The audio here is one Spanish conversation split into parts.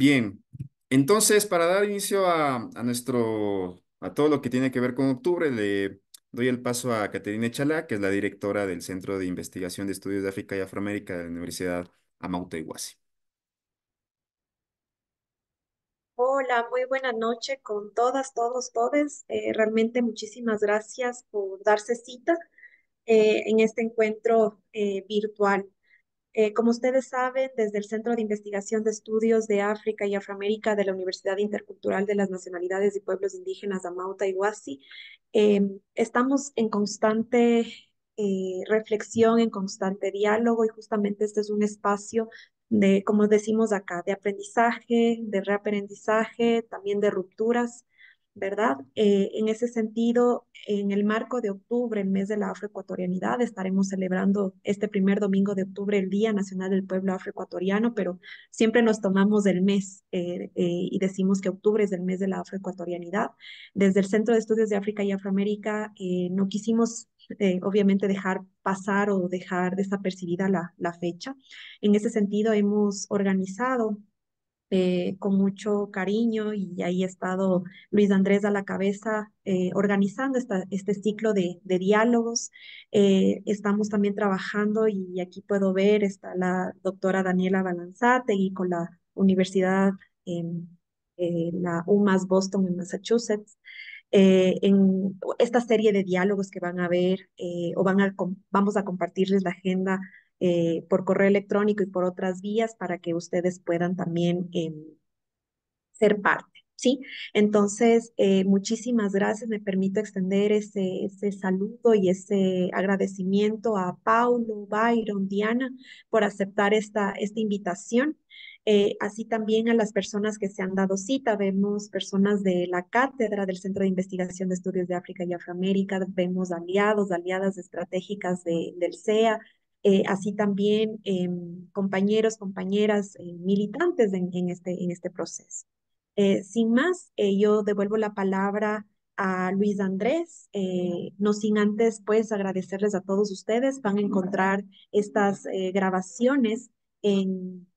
Bien, entonces para dar inicio a, nuestro, a todo lo que tiene que ver con octubre, le doy el paso a Caterina Chalá, que es la directora del Centro de Investigación de Estudios de África y Afroamérica de la Universidad Amauta Iguazi. Hola, muy buena noche con todas, todos, todes. Eh, realmente muchísimas gracias por darse cita eh, en este encuentro eh, virtual. Eh, como ustedes saben, desde el Centro de Investigación de Estudios de África y Afroamérica de la Universidad Intercultural de las Nacionalidades y Pueblos Indígenas Mauta y Huasi, em, estamos en constante eh, reflexión, en constante diálogo y justamente este es un espacio de, como decimos acá, de aprendizaje, de reaprendizaje, también de rupturas ¿verdad? Eh, en ese sentido, en el marco de octubre, el mes de la afroecuatorianidad, estaremos celebrando este primer domingo de octubre el Día Nacional del Pueblo Afroecuatoriano, pero siempre nos tomamos del mes eh, eh, y decimos que octubre es el mes de la afroecuatorianidad. Desde el Centro de Estudios de África y Afroamérica no quisimos obviamente dejar pasar o dejar desapercibida la, la, fecha. En ese sentido, hemos organizado eh, con mucho cariño y ahí ha estado Luis Andrés a la cabeza eh, organizando esta, este ciclo de, diálogos. Eh, estamos también trabajando y aquí puedo ver está la doctora Daniela Balanzate y con la Universidad, em, la UMass Boston en Massachusetts. en esta serie de diálogos que van a ver o van a, vamos a compartirles la agenda eh, por correo electrónico y por otras vías para que ustedes puedan también em, ser parte. ¿sí? Entonces, eh, muchísimas gracias. Me permito extender ese, ese, saludo y ese agradecimiento a Paulo, Byron, Diana por aceptar esta, esta invitación. Eh, así también a las personas que se han dado cita. Vemos personas de la cátedra del Centro de Investigación de Estudios de África y Afroamérica, vemos aliados, aliadas estratégicas del CEA, eh, así también em, compañeros, compañeras, eh, militantes en, este, en este proceso. Eh, sin más, yo devuelvo la palabra a Luis Andrés, no sin antes pues agradecerles a todos ustedes, van a encontrar estas grabaciones en,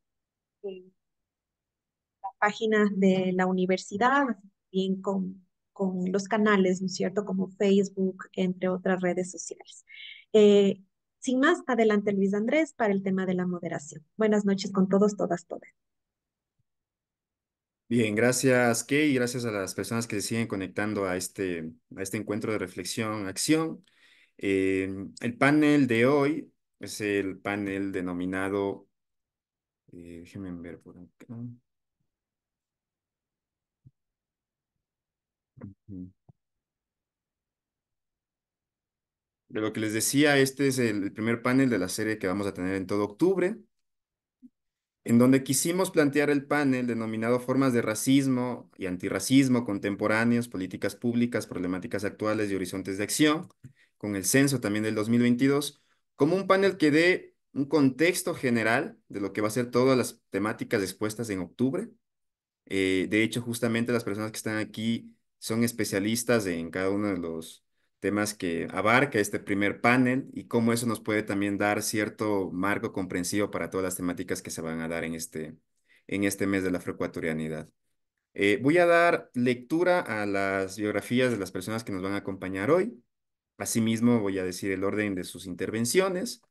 la página de la universidad, bien con, con los canales, ¿no es cierto?, como Facebook, entre otras redes sociales. Sin más, adelante Luis Andrés para el tema de la moderación. Buenas noches con todos, todas, todas. Bien, gracias Key y gracias a las personas que se siguen conectando a este, a este encuentro de reflexión, acción. Em, el panel de hoy es el panel denominado, eh, déjenme ver por acá. de lo que les decía, este es el primer panel de la serie que vamos a tener en todo octubre, en donde quisimos plantear el panel denominado Formas de Racismo y Antirracismo Contemporáneos, Políticas Públicas, Problemáticas Actuales y Horizontes de Acción, con el censo también del 2022, como un panel que dé un contexto general de lo que va a ser todas las temáticas expuestas en octubre. Eh, de hecho, justamente las personas que están aquí son especialistas en cada uno de los temas que abarca este primer panel y cómo eso nos puede también dar cierto marco comprensivo para todas las temáticas que se van a dar en este, en este mes de la afroecuatorianidad. Eh, voy a dar lectura a las biografías de las personas que nos van a acompañar hoy. Asimismo, voy a decir el orden de sus intervenciones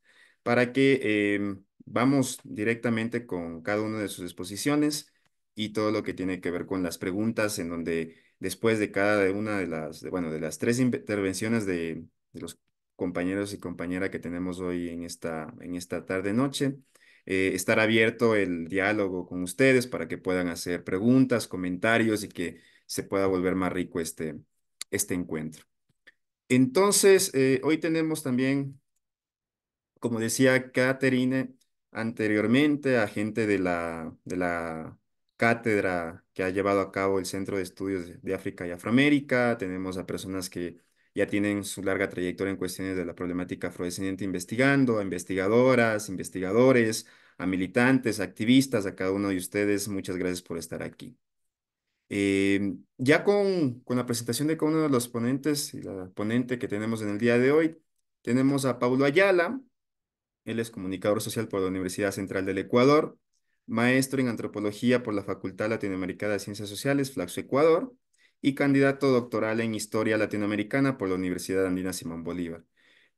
para que eh, vamos directamente con cada una de sus exposiciones y todo lo que tiene que ver con las preguntas en donde después de cada una de las, bueno, de las tres intervenciones de, los compañeros y compañeras que tenemos hoy en esta, en esta tarde-noche. Eh, estar abierto el diálogo con ustedes para que puedan hacer preguntas, comentarios y que se pueda volver más rico este, este encuentro. Entonces, eh, hoy tenemos también, como decía Caterine anteriormente, a gente de la, de la cátedra que ha llevado a cabo el Centro de Estudios de África y Afroamérica, tenemos a personas que ya tienen su larga trayectoria en cuestiones de la problemática afrodescendiente investigando, a investigadoras, investigadores, a militantes, activistas, a cada uno de ustedes, muchas gracias por estar aquí. Eh, ya con, con la presentación de cada uno de los ponentes y la ponente que tenemos en el día de hoy, tenemos a Paulo Ayala, él es comunicador social por la Universidad Central del Ecuador, maestro en antropología por la Facultad Latinoamericana de Ciencias Sociales, Flaxo Ecuador, y candidato doctoral en historia latinoamericana por la Universidad Andina Simón Bolívar.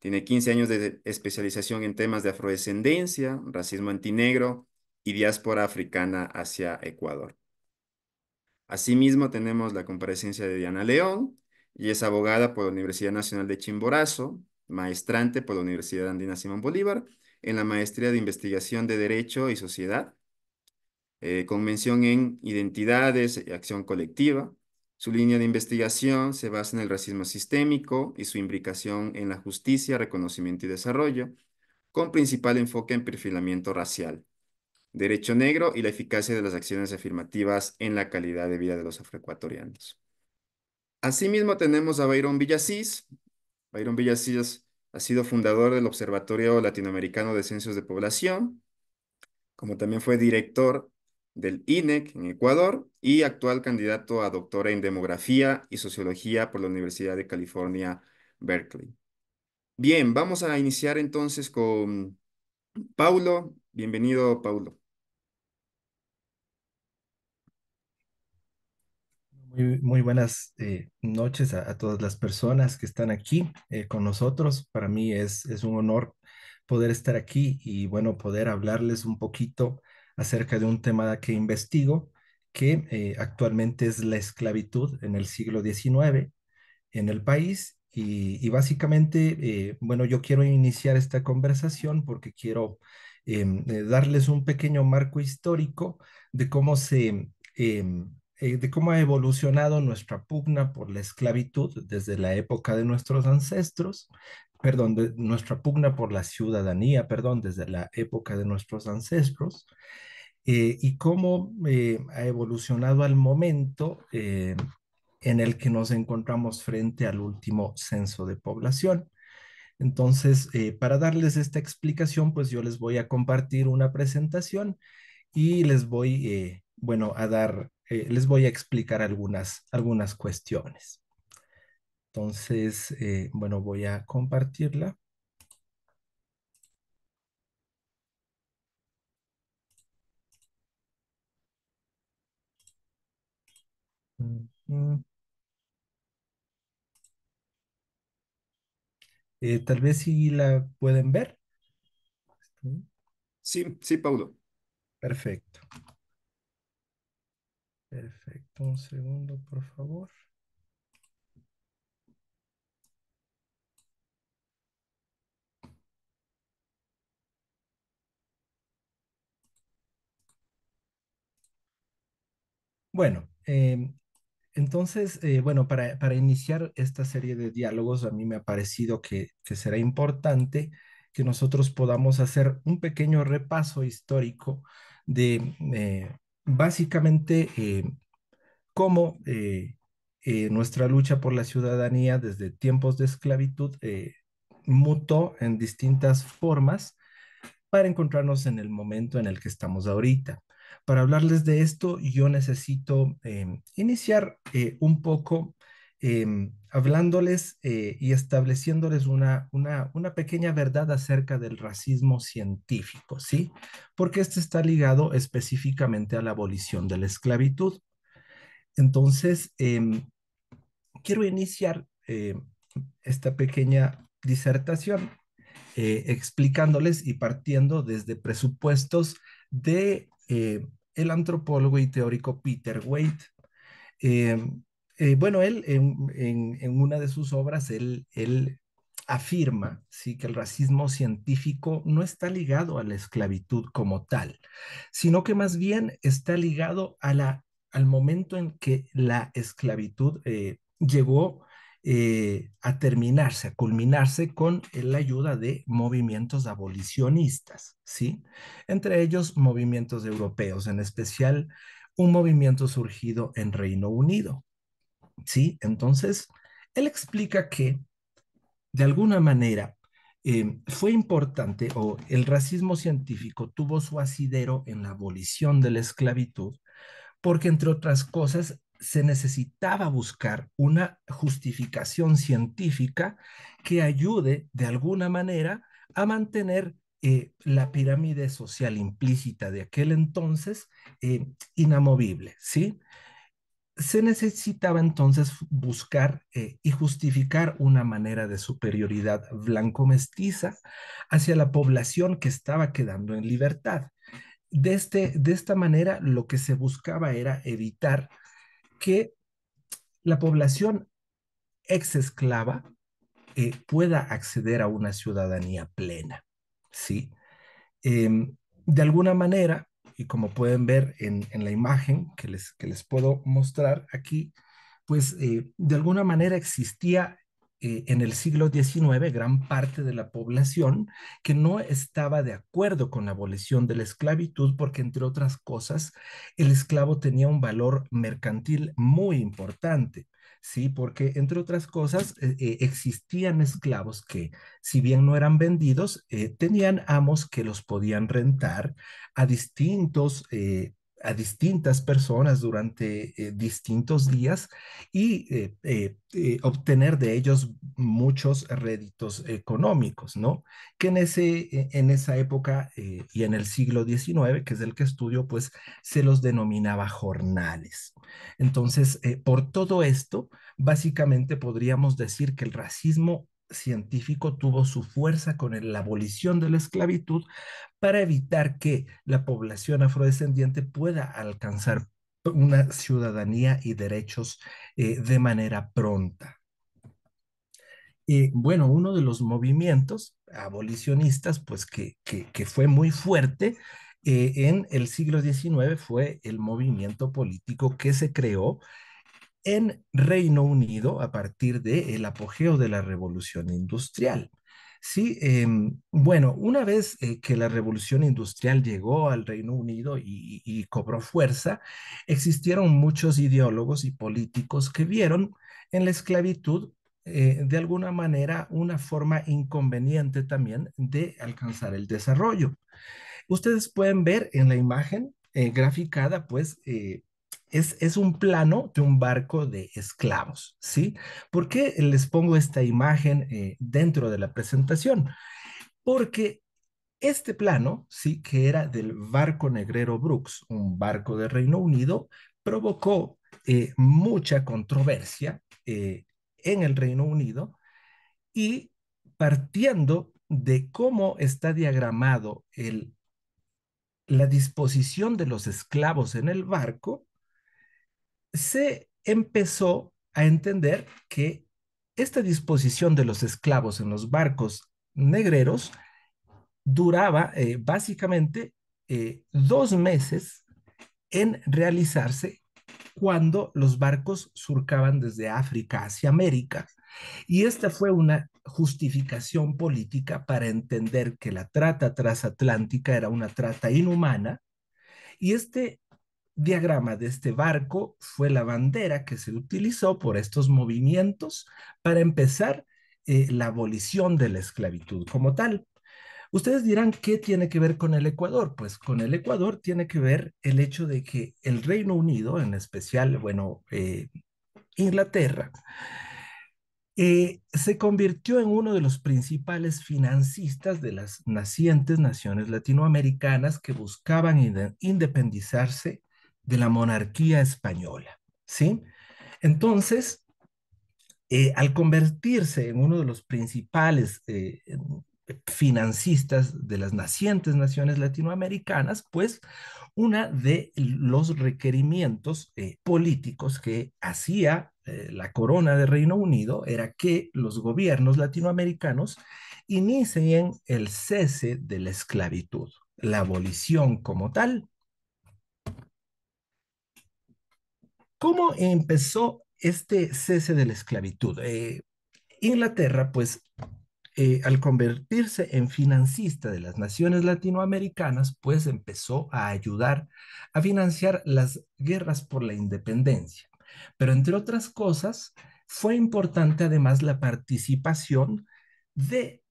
Tiene 15 años de especialización en temas de afrodescendencia, racismo antinegro y diáspora africana hacia Ecuador. Asimismo, tenemos la comparecencia de Diana León, y es abogada por la Universidad Nacional de Chimborazo, maestrante por la Universidad Andina Simón Bolívar en la maestría de investigación de Derecho y Sociedad eh, con mención en identidades y eh, acción colectiva. Su línea de investigación se basa en el racismo sistémico y su implicación en la justicia, reconocimiento y desarrollo, con principal enfoque en perfilamiento racial, derecho negro y la eficacia de las acciones afirmativas en la calidad de vida de los afroecuatorianos. Asimismo tenemos a Byron Villasís. Byron Villasís ha sido fundador del Observatorio Latinoamericano de Censos de Población, como también fue director del INEC en Ecuador y actual candidato a doctora en demografía y sociología por la Universidad de California, Berkeley. Bien, vamos a iniciar entonces con Paulo. Bienvenido, Paulo. Muy, buenas eh, noches a, todas las personas que están aquí eh, con nosotros. Para mí es, es un honor poder estar aquí y bueno, poder hablarles un poquito acerca de un tema que investigo, que eh, actualmente es la esclavitud en el siglo XIX en el país. Y, básicamente, eh, bueno, yo quiero iniciar esta conversación porque quiero em, eh, darles un pequeño marco histórico de cómo se... Em, de cómo ha evolucionado nuestra pugna por la esclavitud desde la época de nuestros ancestros, perdón, nuestra pugna por la ciudadanía, perdón, desde la época de nuestros ancestros, eh, y cómo eh, ha evolucionado al momento eh, en el que nos encontramos frente al último censo de población. Entonces, para darles esta explicación, pues yo les voy a compartir una presentación y les voy, bueno, a dar, les voy a explicar algunas, algunas cuestiones. Entonces, eh, bueno, voy a compartirla. Eh, tal vez si sí la pueden ver. Sí, sí, Paulo. Perfecto. Perfecto, un segundo, por favor. Bueno, eh, entonces, eh, bueno, para, para, iniciar esta serie de diálogos, a mí me ha parecido que, que será importante que nosotros podamos hacer un pequeño repaso histórico de eh, básicamente cómo nuestra lucha por la ciudadanía desde tiempos de esclavitud mutó en distintas formas para encontrarnos en el momento en el que estamos ahorita. Para hablarles de esto, yo necesito em, iniciar eh, un poco em, hablándoles eh, y estableciéndoles una, una, pequeña verdad acerca del racismo científico, ¿sí? Porque este está ligado específicamente a la abolición de la esclavitud. Entonces, em, quiero iniciar eh, esta pequeña disertación explicándoles y partiendo desde presupuestos de eh, el antropólogo y teórico Peter Waite. Eh, eh, bueno, él en, una de sus obras, él, él afirma ¿sí? que el racismo científico no está ligado a la esclavitud como tal, sino que más bien está ligado a la, al momento en que la esclavitud eh, llegó eh, a terminarse, a culminarse con la ayuda de movimientos abolicionistas, ¿sí? Entre ellos movimientos europeos, en especial un movimiento surgido en Reino Unido, ¿sí? Entonces, él explica que, de alguna manera, eh, fue importante o el racismo científico tuvo su asidero en la abolición de la esclavitud, porque entre otras cosas se necesitaba buscar una justificación científica que ayude de alguna manera a mantener eh, la pirámide social implícita de aquel entonces eh, inamovible, ¿sí? Se necesitaba entonces buscar eh, y justificar una manera de superioridad blanco-mestiza hacia la población que estaba quedando en libertad. De, este, de esta manera, lo que se buscaba era evitar que la población ex esclava eh, pueda acceder a una ciudadanía plena. ¿sí? Em, de alguna manera, y como pueden ver en, la imagen que les, que les, puedo mostrar aquí, pues eh, de alguna manera existía eh, en el siglo XIX gran parte de la población que no estaba de acuerdo con la abolición de la esclavitud porque, entre otras cosas, el esclavo tenía un valor mercantil muy importante. Sí, porque entre otras cosas e, e, existían esclavos que, si bien no eran vendidos, eh, tenían amos que los podían rentar a distintos eh, a distintas personas durante eh, distintos días y eh, eh, obtener de ellos muchos réditos económicos, ¿no? Que en, ese, en esa época y en el siglo XIX, que es el que estudio, pues se los denominaba jornales. Entonces, por todo esto, básicamente podríamos decir que el racismo científico tuvo su fuerza con la abolición de la esclavitud para evitar que la población afrodescendiente pueda alcanzar una ciudadanía y derechos eh, de manera pronta. Eh, bueno, uno de los movimientos abolicionistas, pues que, que, fue muy fuerte eh, en el siglo XIX fue el movimiento político que se creó en Reino Unido a partir del el apogeo de la revolución industrial. Sí, em, bueno, una vez eh, que la revolución industrial llegó al Reino Unido y, y, cobró fuerza, existieron muchos ideólogos y políticos que vieron en la esclavitud, eh, de alguna manera, una forma inconveniente también de alcanzar el desarrollo. Ustedes pueden ver en la imagen eh, graficada, pues, es, es, un plano de un barco de esclavos, ¿sí? ¿Por qué les pongo esta imagen eh, dentro de la presentación? Porque este plano, sí, que era del barco negrero Brooks, un barco de Reino Unido, provocó eh, mucha controversia eh, en el Reino Unido y partiendo de cómo está diagramado el, la disposición de los esclavos en el barco, se empezó a entender que esta disposición de los esclavos en los barcos negreros duraba eh, básicamente eh, dos meses en realizarse cuando los barcos surcaban desde África hacia América. Y esta fue una justificación política para entender que la trata transatlántica era una trata inhumana y este diagrama de este barco fue la bandera que se utilizó por estos movimientos para empezar eh, la abolición de la esclavitud como tal. Ustedes dirán, ¿qué tiene que ver con el Ecuador? Pues con el Ecuador tiene que ver el hecho de que el Reino Unido, en especial, bueno, eh, Inglaterra, eh, se convirtió en uno de los principales financistas de las nacientes naciones latinoamericanas que buscaban independizarse de la monarquía española, ¿sí? Entonces, eh, al convertirse en uno de los principales financiistas eh, financistas de las nacientes naciones latinoamericanas, pues una de los requerimientos eh, políticos que hacía la corona de Reino Unido era que los gobiernos latinoamericanos inicien el cese de la esclavitud, la abolición como tal ¿Cómo empezó este cese de la esclavitud? Eh, Inglaterra, pues, eh, al convertirse en financista de las naciones latinoamericanas, pues empezó a ayudar a financiar las guerras por la independencia. Pero entre otras cosas, fue importante además la participación de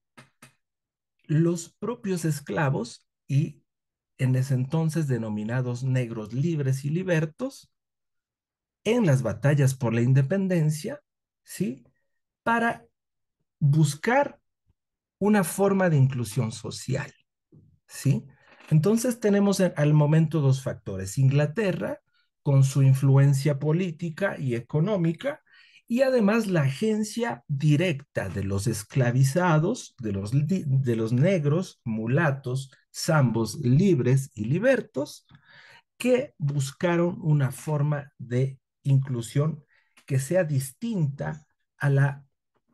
los propios esclavos y en ese entonces denominados negros libres y libertos, en las batallas por la independencia, ¿sí? Para buscar una forma de inclusión social, ¿sí? Entonces tenemos al momento dos factores, Inglaterra con su influencia política y económica y además la agencia directa de los esclavizados, de los, de los negros, mulatos, zambos libres y libertos, que buscaron una forma de inclusión que sea distinta a la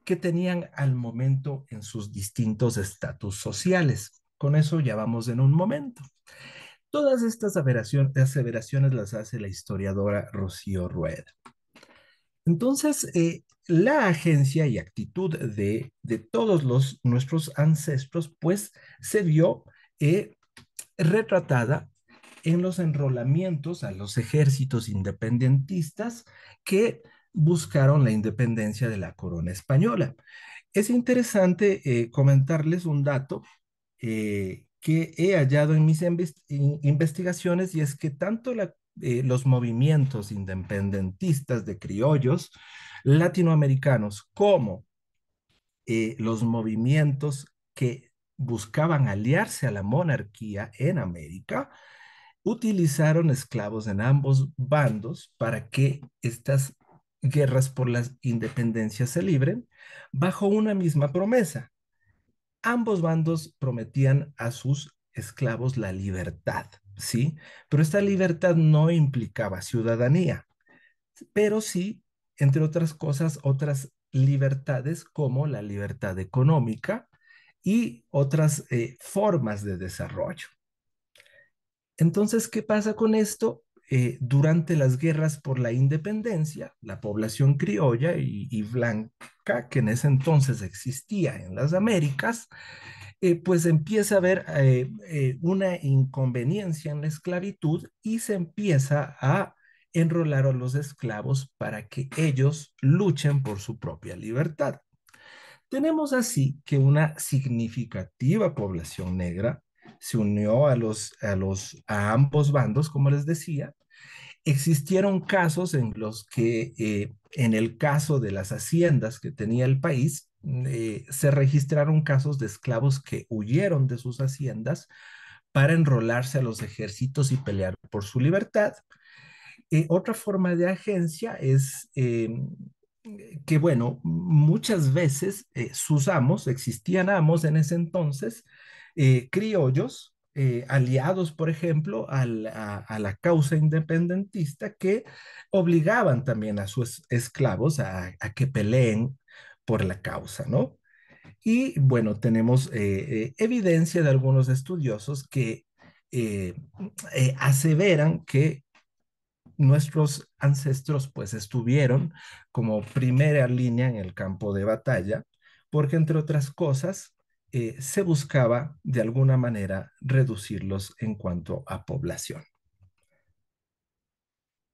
que tenían al momento en sus distintos estatus sociales. Con eso ya vamos en un momento. Todas estas aseveraciones las hace la historiadora Rocío Rueda. Entonces, eh, la agencia y actitud de, de, todos los, nuestros ancestros, pues, se vio eh, retratada en los enrolamientos a los ejércitos independentistas que buscaron la independencia de la corona española. Es interesante eh, comentarles un dato eh, que he hallado en mis investigaciones y es que tanto eh, los movimientos independentistas de criollos latinoamericanos como los movimientos que buscaban aliarse a la monarquía en América utilizaron esclavos en ambos bandos para que estas guerras por las independencias se libren bajo una misma promesa. Ambos bandos prometían a sus esclavos la libertad, ¿sí? Pero esta libertad no implicaba ciudadanía, pero sí, entre otras cosas, otras libertades como la libertad económica y otras eh, formas de desarrollo. Entonces, ¿qué pasa con esto? Eh, durante las guerras por la independencia, la población criolla y, blanca que en ese entonces existía en las Américas, eh, pues empieza a haber eh, una inconveniencia en la esclavitud y se empieza a enrolar a los esclavos para que ellos luchen por su propia libertad. Tenemos así que una significativa población negra se unió a, los, a, los, a ambos bandos, como les decía. Existieron casos en los que, eh, en el caso de las haciendas que tenía el país, mm, eh, se registraron casos de esclavos que huyeron de sus haciendas para enrolarse a los ejércitos y pelear por su libertad. Eh, otra forma de agencia es eh, que, bueno, muchas veces sus amos, existían amos en ese entonces, eh, criollos eh, aliados, por ejemplo, a la, causa independentista que obligaban también a sus esclavos a, que peleen por la causa, ¿no? Y bueno, tenemos eh, evidencia de algunos estudiosos que aseveran que nuestros ancestros pues estuvieron como primera línea en el campo de batalla, porque entre otras cosas, eh, se buscaba de alguna manera reducirlos en cuanto a población.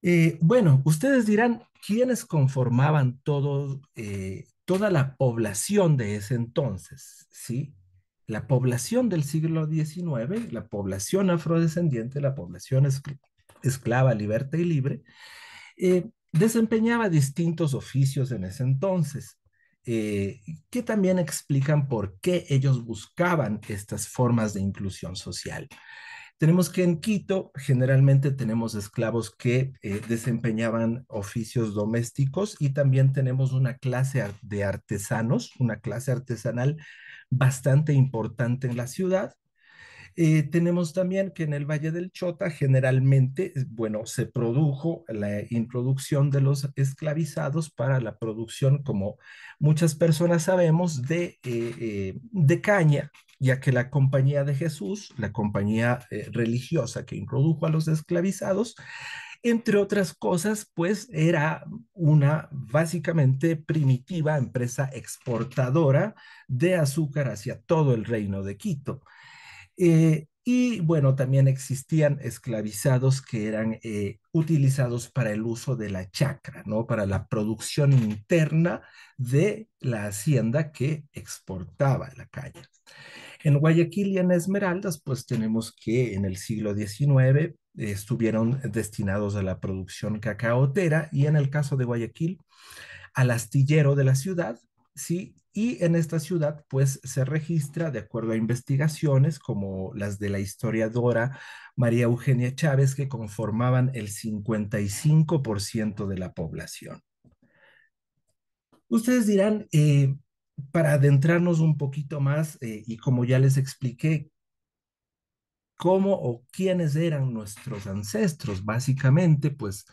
Eh, bueno, ustedes dirán, ¿quiénes conformaban todo, eh, toda la población de ese entonces? ¿Sí? La población del siglo XIX, la población afrodescendiente, la población esclava, liberta y libre, desempeñaba distintos oficios en ese entonces. Eh, que también explican por qué ellos buscaban estas formas de inclusión social. Tenemos que en Quito generalmente tenemos esclavos que eh, desempeñaban oficios domésticos y también tenemos una clase de artesanos, una clase artesanal bastante importante en la ciudad eh, tenemos también que en el Valle del Chota generalmente, eh, bueno, se produjo la introducción de los esclavizados para la producción, como muchas personas sabemos, de, eh, de caña, ya que la Compañía de Jesús, la compañía religiosa que introdujo a los esclavizados, entre otras cosas, pues era una básicamente primitiva empresa exportadora de azúcar hacia todo el reino de Quito. Eh, y bueno, también existían esclavizados que eran eh, utilizados para el uso de la chacra, ¿no? Para la producción interna de la hacienda que exportaba la calle. En Guayaquil y en Esmeraldas, pues tenemos que en el siglo XIX estuvieron destinados a la producción cacaotera y en el caso de Guayaquil al astillero de la ciudad, sí, y en esta ciudad, pues se registra, de acuerdo a investigaciones como las de la historiadora María Eugenia Chávez, que conformaban el 55% de la población. Ustedes dirán, eh, para adentrarnos un poquito más, eh, y como ya les expliqué, cómo o quiénes eran nuestros ancestros, básicamente, pues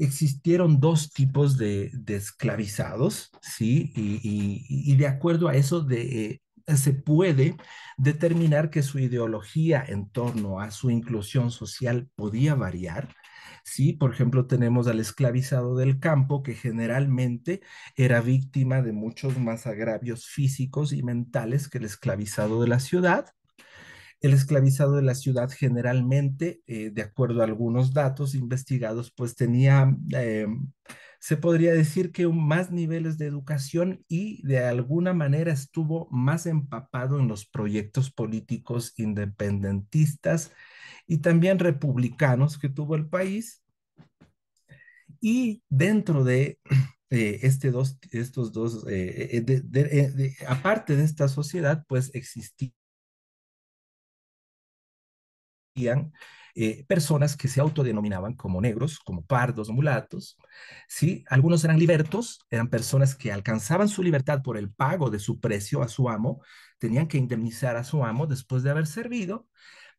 existieron dos tipos de, esclavizados, ¿sí? Y, de acuerdo a eso eh, se puede determinar que su ideología en torno a su inclusión social podía variar. Sí, por ejemplo, tenemos al esclavizado del campo que generalmente era víctima de muchos más agravios físicos y mentales que el esclavizado de la ciudad. El esclavizado de la ciudad generalmente, eh, de acuerdo a algunos datos investigados, pues tenía, eh, se podría decir que más niveles de educación y de alguna manera estuvo más empapado en los proyectos políticos independentistas y también republicanos que tuvo el país. Y dentro de eh, este dos, estos dos, aparte de esta sociedad, pues existía existían eh, personas que se autodenominaban como negros, como pardos, mulatos, ¿sí? Algunos eran libertos, eran personas que alcanzaban su libertad por el pago de su precio a su amo, tenían que indemnizar a su amo después de haber servido,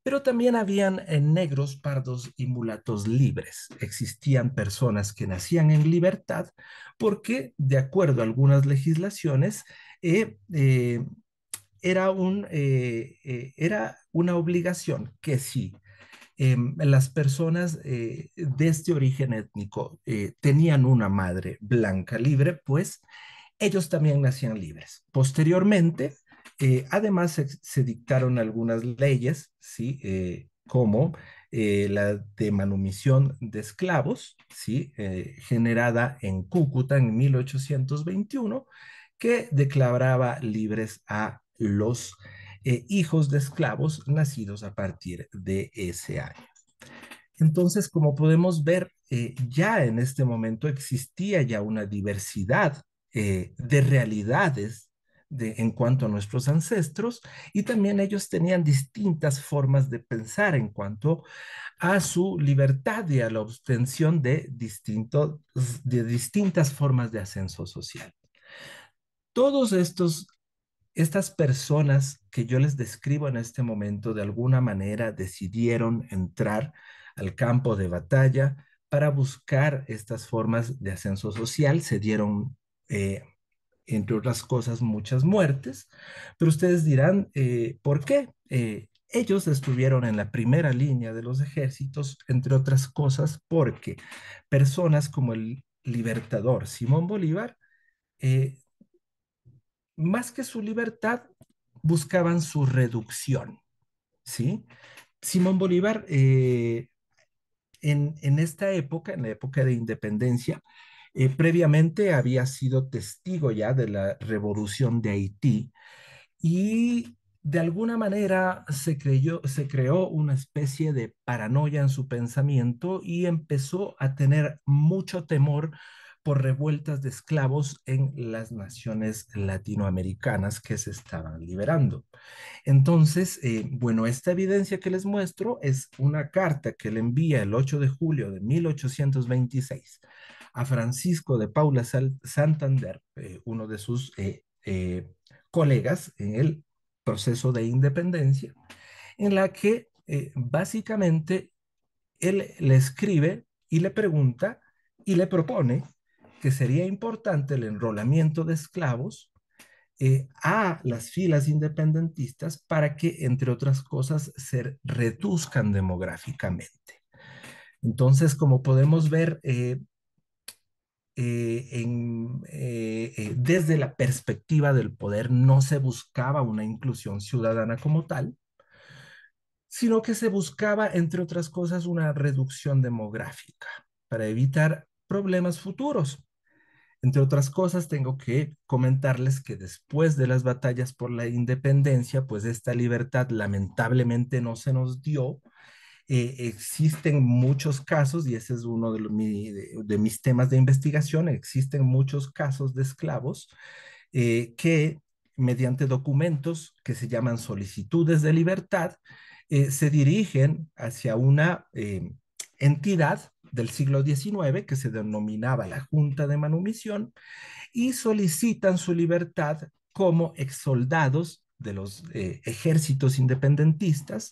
pero también habían eh, negros, pardos y mulatos libres. Existían personas que nacían en libertad porque, de acuerdo a algunas legislaciones, eh, eh, era, un, eh, eh, era una obligación que si em, las personas eh, de este origen étnico tenían una madre blanca libre, pues ellos también nacían libres. Posteriormente, además se, dictaron algunas leyes, ¿sí? como la de manumisión de esclavos, ¿sí? generada en Cúcuta en 1821, que declaraba libres a los eh, hijos de esclavos nacidos a partir de ese año. Entonces, como podemos ver, eh, ya en este momento existía ya una diversidad eh, de realidades de, en cuanto a nuestros ancestros y también ellos tenían distintas formas de pensar en cuanto a su libertad y a la obtención de, distintos de distintas formas de ascenso social. Todos estos estas personas que yo les describo en este momento de alguna manera decidieron entrar al campo de batalla para buscar estas formas de ascenso social. Se dieron, eh, entre otras cosas, muchas muertes, pero ustedes dirán, eh, ¿por qué? Eh, ellos estuvieron en la primera línea de los ejércitos, entre otras cosas, porque personas como el libertador Simón Bolívar más que su libertad, buscaban su reducción. ¿sí? Simón Bolívar, eh, en, esta época, en la época de independencia, eh, previamente había sido testigo ya de la revolución de Haití y de alguna manera se, creyó, se creó una especie de paranoia en su pensamiento y empezó a tener mucho temor por revueltas de esclavos en las naciones latinoamericanas que se estaban liberando. Entonces, eh, bueno, esta evidencia que les muestro es una carta que le envía el 8 de julio de 1826 a Francisco de Paula Santander, eh, uno de sus eh, colegas en el proceso de independencia, en la que básicamente él le escribe y le pregunta y le propone que sería importante el enrolamiento de esclavos eh, a las filas independentistas para que, entre otras cosas, se reduzcan demográficamente. Entonces, como podemos ver, eh, eh, desde la perspectiva del poder no se buscaba una inclusión ciudadana como tal, sino que se buscaba, entre otras cosas, una reducción demográfica para evitar problemas futuros. Entre otras cosas, tengo que comentarles que después de las batallas por la independencia, pues esta libertad lamentablemente no se nos dio. Eh, existen muchos casos, y ese es uno de, mis temas de investigación, existen muchos casos de esclavos eh, que mediante documentos que se llaman solicitudes de libertad, eh, se dirigen hacia una entidad del siglo XIX, que se denominaba la Junta de Manumisión, y solicitan su libertad como exsoldados de los eh, ejércitos independentistas,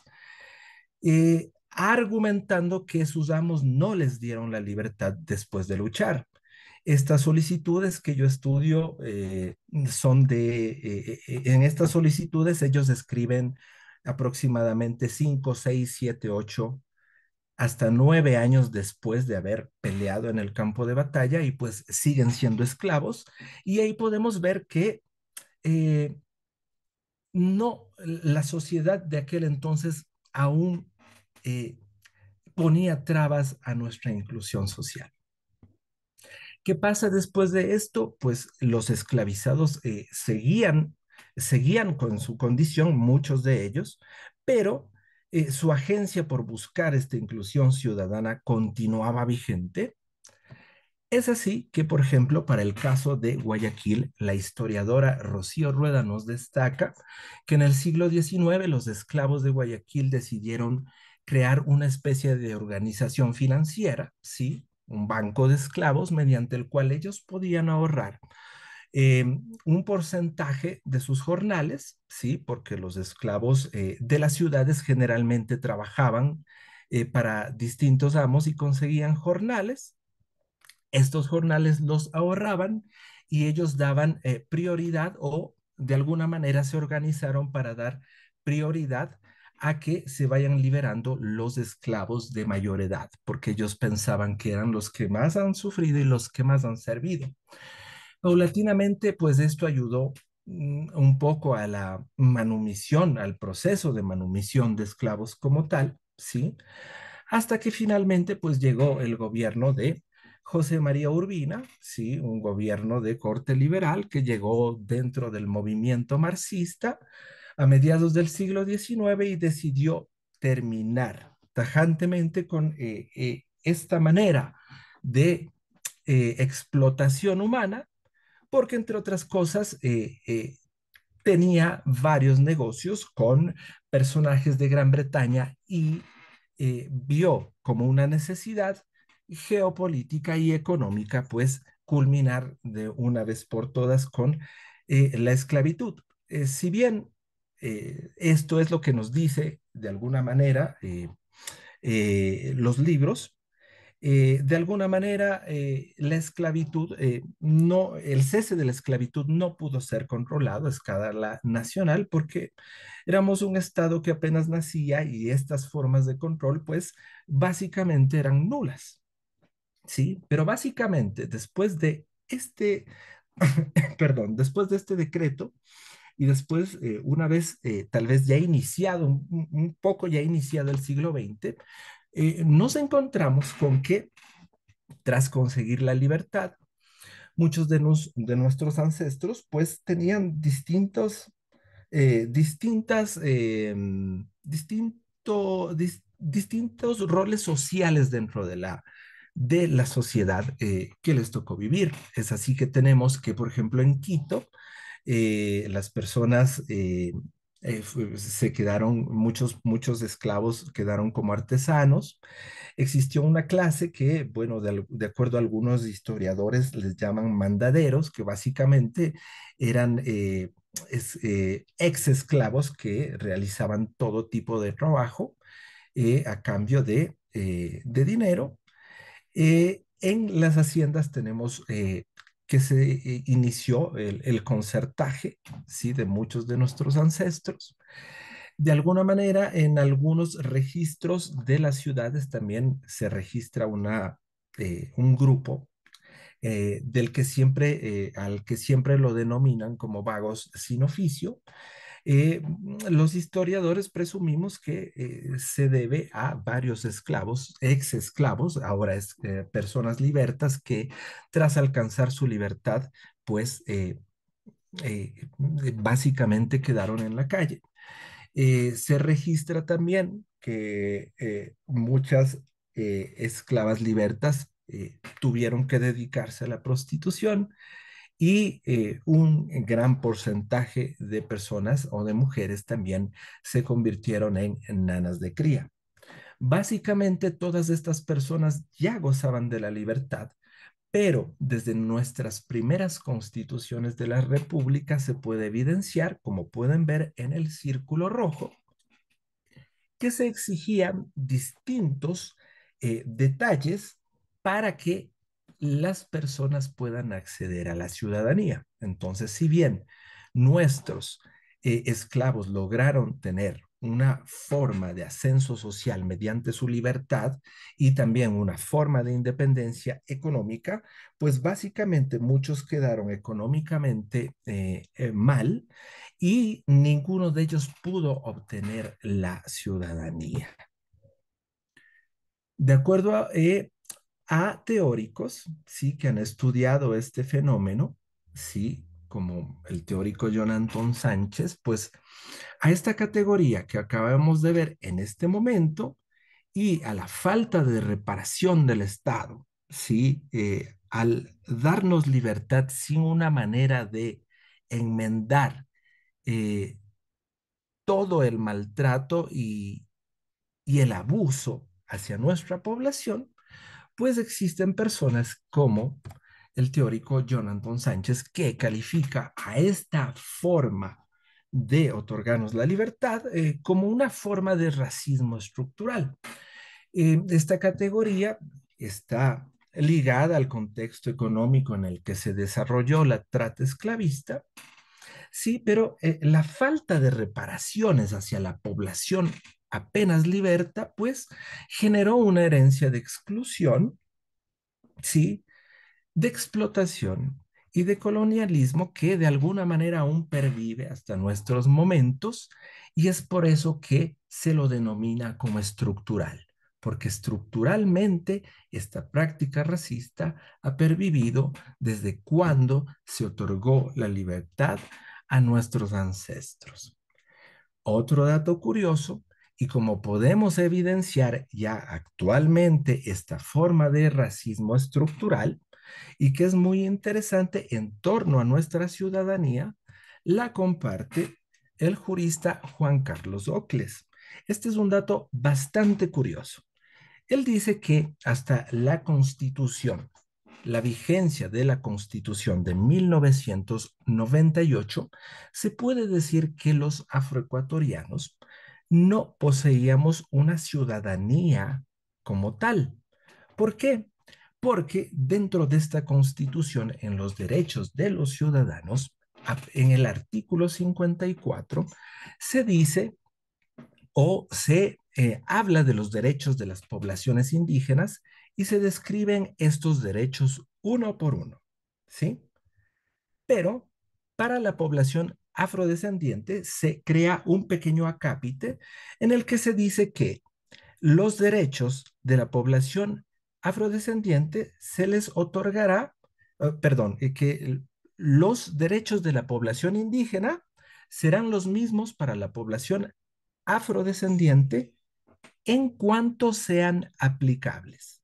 eh, argumentando que sus amos no les dieron la libertad después de luchar. Estas solicitudes que yo estudio eh, son de, en estas solicitudes ellos escriben aproximadamente 5, 6, 7, 8 hasta nueve años después de haber peleado en el campo de batalla y pues siguen siendo esclavos. Y ahí podemos ver que eh, no, la sociedad de aquel entonces aún eh, ponía trabas a nuestra inclusión social. ¿Qué pasa después de esto? Pues los esclavizados eh, seguían, seguían con su condición, muchos de ellos, pero eh, su agencia por buscar esta inclusión ciudadana continuaba vigente. Es así que, por ejemplo, para el caso de Guayaquil, la historiadora Rocío Rueda nos destaca que en el siglo XIX los esclavos de Guayaquil decidieron crear una especie de organización financiera, ¿sí? un banco de esclavos mediante el cual ellos podían ahorrar Em, un porcentaje de sus jornales, ¿sí? porque los esclavos eh, de las ciudades generalmente trabajaban eh, para distintos amos y conseguían jornales. Estos jornales los ahorraban y ellos daban eh, prioridad o de alguna manera se organizaron para dar prioridad a que se vayan liberando los esclavos de mayor edad, porque ellos pensaban que eran los que más han sufrido y los que más han servido. Paulatinamente, pues esto ayudó mm, un poco a la manumisión, al proceso de manumisión de esclavos como tal, ¿sí? Hasta que finalmente, pues llegó el gobierno de José María Urbina, ¿sí? Un gobierno de corte liberal que llegó dentro del movimiento marxista a mediados del siglo XIX y decidió terminar tajantemente con eh, eh, esta manera de eh, explotación humana porque entre otras cosas eh, eh, tenía varios negocios con personajes de Gran Bretaña y eh, vio como una necesidad geopolítica y económica, pues culminar de una vez por todas con la esclavitud. si bien esto es lo que nos dice de alguna manera los libros, eh, de alguna manera eh, la esclavitud, eh, no, el cese de la esclavitud no pudo ser controlado a escala nacional porque éramos un Estado que apenas nacía y estas formas de control pues básicamente eran nulas. Sí, pero básicamente después de este, perdón, después de este decreto, y después, una vez tal vez ya iniciado, un, un, poco ya iniciado el siglo XX, eh, nos encontramos con que tras conseguir la libertad, muchos de, de nuestros ancestros pues tenían distintos, eh, distintas, em, distintos roles sociales dentro de la, de la sociedad eh, que les tocó vivir. Es así que tenemos que, por ejemplo, en Quito, las personas eh, se quedaron, muchos, muchos esclavos quedaron como artesanos. Existió una clase que, bueno, de, acuerdo a algunos historiadores les llaman mandaderos, que básicamente eran eh, eh, ex esclavos que realizaban todo tipo de trabajo a cambio de, de dinero. en las haciendas tenemos que se eh, inició el, concertaje ¿sí? de muchos de nuestros ancestros. De alguna manera, en algunos registros de las ciudades también se registra una, eh, un grupo eh, del que siempre, al que siempre lo denominan como vagos sin oficio, eh, los historiadores presumimos que eh, se debe a varios esclavos, ex esclavos, ahora es, eh, personas libertas que tras alcanzar su libertad, pues básicamente quedaron en la calle. se registra también que muchas esclavas libertas tuvieron que dedicarse a la prostitución y eh, un gran porcentaje de personas o de mujeres también se convirtieron en, nanas de cría. Básicamente todas estas personas ya gozaban de la libertad, pero desde nuestras primeras constituciones de la República se puede evidenciar, como pueden ver en el círculo rojo, que se exigían distintos eh, detalles para que las personas puedan acceder a la ciudadanía. Entonces, si bien nuestros eh, esclavos lograron tener una forma de ascenso social mediante su libertad y también una forma de independencia económica, pues básicamente muchos quedaron económicamente eh, eh, mal y ninguno de ellos pudo obtener la ciudadanía. De acuerdo a, a teóricos, sí, que han estudiado este fenómeno, sí, como el teórico John Sánchez, pues a esta categoría que acabamos de ver en este momento y a la falta de reparación del Estado, sí, eh, al darnos libertad sin una manera de enmendar eh, todo el maltrato y, y el abuso hacia nuestra población, pues existen personas como el teórico Jonathan Sánchez que califica a esta forma de otorgarnos la libertad eh, como una forma de racismo estructural. Eh, esta categoría está ligada al contexto económico en el que se desarrolló la trata esclavista, sí, pero eh, la falta de reparaciones hacia la población apenas liberta, pues generó una herencia de exclusión, ¿sí? De explotación y de colonialismo que de alguna manera aún pervive hasta nuestros momentos y es por eso que se lo denomina como estructural, porque estructuralmente esta práctica racista ha pervivido desde cuando se otorgó la libertad a nuestros ancestros. Otro dato curioso y como podemos evidenciar ya actualmente esta forma de racismo estructural y que es muy interesante en torno a nuestra ciudadanía, la comparte el jurista Juan Carlos Ocles. Este es un dato bastante curioso. Él dice que hasta la constitución, la vigencia de la constitución de 1998, se puede decir que los afroecuatorianos no poseíamos una ciudadanía como tal. ¿Por qué? Porque dentro de esta constitución, en los derechos de los ciudadanos, en el artículo 54, se dice o se eh, habla de los derechos de las poblaciones indígenas y se describen estos derechos uno por uno, ¿sí? Pero para la población afrodescendiente, se crea un pequeño acápite en el que se dice que los derechos de la población afrodescendiente se les otorgará, eh, perdón, eh, que los derechos de la población indígena serán los mismos para la población afrodescendiente en cuanto sean aplicables.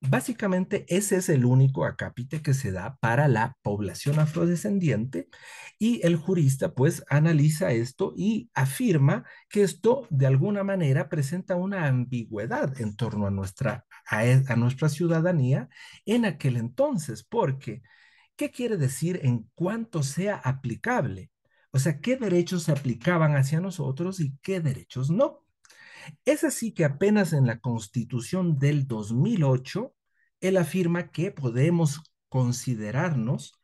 Básicamente ese es el único acápite que se da para la población afrodescendiente y el jurista pues analiza esto y afirma que esto de alguna manera presenta una ambigüedad en torno a nuestra, a, e, nuestra ciudadanía en aquel entonces, porque ¿qué quiere decir en cuanto sea aplicable? O sea, ¿qué derechos se aplicaban hacia nosotros y qué derechos no? Es así que apenas en la Constitución del 2008 él afirma que podemos considerarnos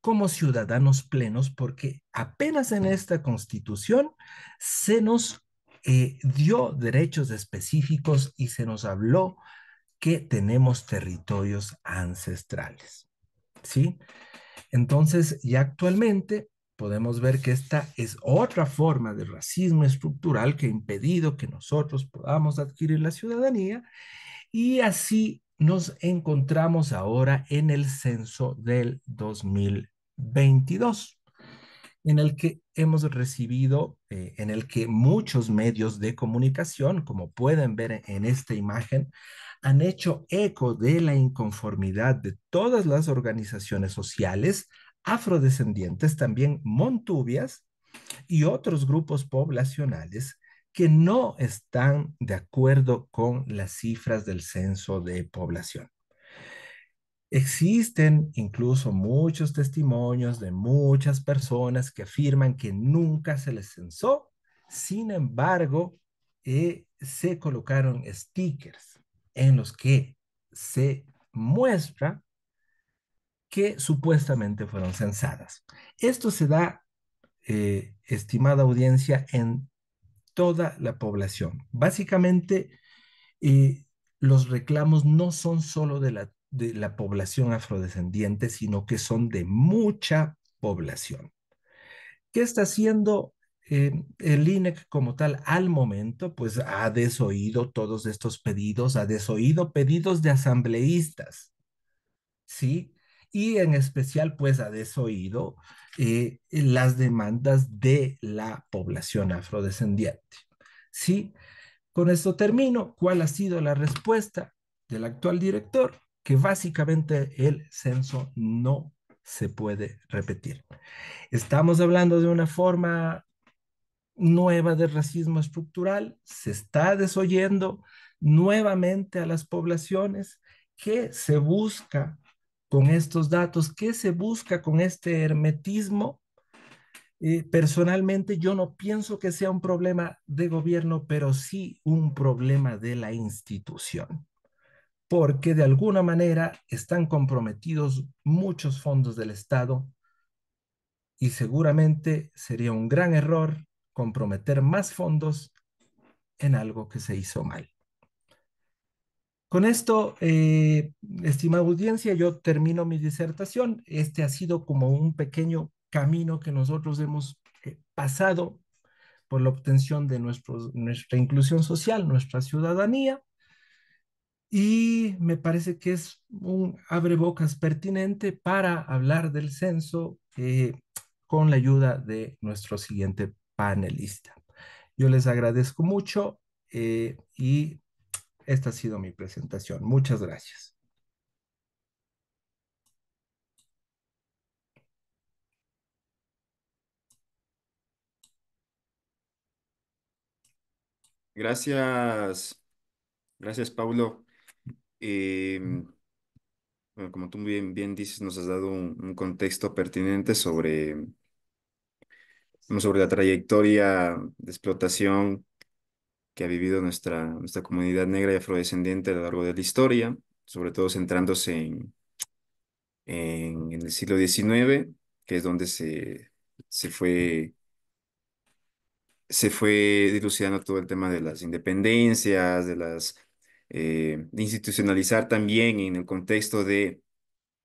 como ciudadanos plenos porque apenas en esta constitución se nos eh, dio derechos específicos y se nos habló que tenemos territorios ancestrales. ¿Sí? Entonces, ya actualmente podemos ver que esta es otra forma de racismo estructural que ha impedido que nosotros podamos adquirir la ciudadanía y así nos encontramos ahora en el censo del 2022, en el que hemos recibido, eh, en el que muchos medios de comunicación, como pueden ver en esta imagen, han hecho eco de la inconformidad de todas las organizaciones sociales afrodescendientes, también montubias y otros grupos poblacionales que no están de acuerdo con las cifras del censo de población. Existen incluso muchos testimonios de muchas personas que afirman que nunca se les censó, sin embargo, eh, se colocaron stickers en los que se muestra que supuestamente fueron censadas. Esto se da, eh, estimada audiencia, en toda la población. Básicamente, eh, los reclamos no son solo de la, de la población afrodescendiente, sino que son de mucha población. ¿Qué está haciendo eh, el INEC como tal al momento? Pues ha desoído todos estos pedidos, ha desoído pedidos de asambleístas, ¿sí? y en especial pues ha desoído eh, las demandas de la población afrodescendiente. ¿Sí? Con esto termino. ¿Cuál ha sido la respuesta del actual director? Que básicamente el censo no se puede repetir. Estamos hablando de una forma nueva de racismo estructural, se está desoyendo nuevamente a las poblaciones que se busca con estos datos? ¿Qué se busca con este hermetismo? Eh, personalmente yo no pienso que sea un problema de gobierno, pero sí un problema de la institución, porque de alguna manera están comprometidos muchos fondos del Estado y seguramente sería un gran error comprometer más fondos en algo que se hizo mal. Con esto, eh, estimada audiencia, yo termino mi disertación. Este ha sido como un pequeño camino que nosotros hemos eh, pasado por la obtención de nuestra inclusión social, nuestra ciudadanía. Y me parece que es un abrebocas pertinente para hablar del censo eh, con la ayuda de nuestro siguiente panelista. Yo les agradezco mucho y esta ha sido mi presentación. Muchas gracias. Gracias, gracias Pablo. Em, mm. bueno, como tú bien, bien, dices, nos has dado un, contexto pertinente sobre, sobre la trayectoria de explotación que ha vivido nuestra, nuestra comunidad negra y afrodescendiente a lo largo de la historia, sobre todo centrándose en, en, el siglo XIX, que es donde se, se fue se fue dilucidando todo el tema de las independencias, de las eh, institucionalizar también en el contexto de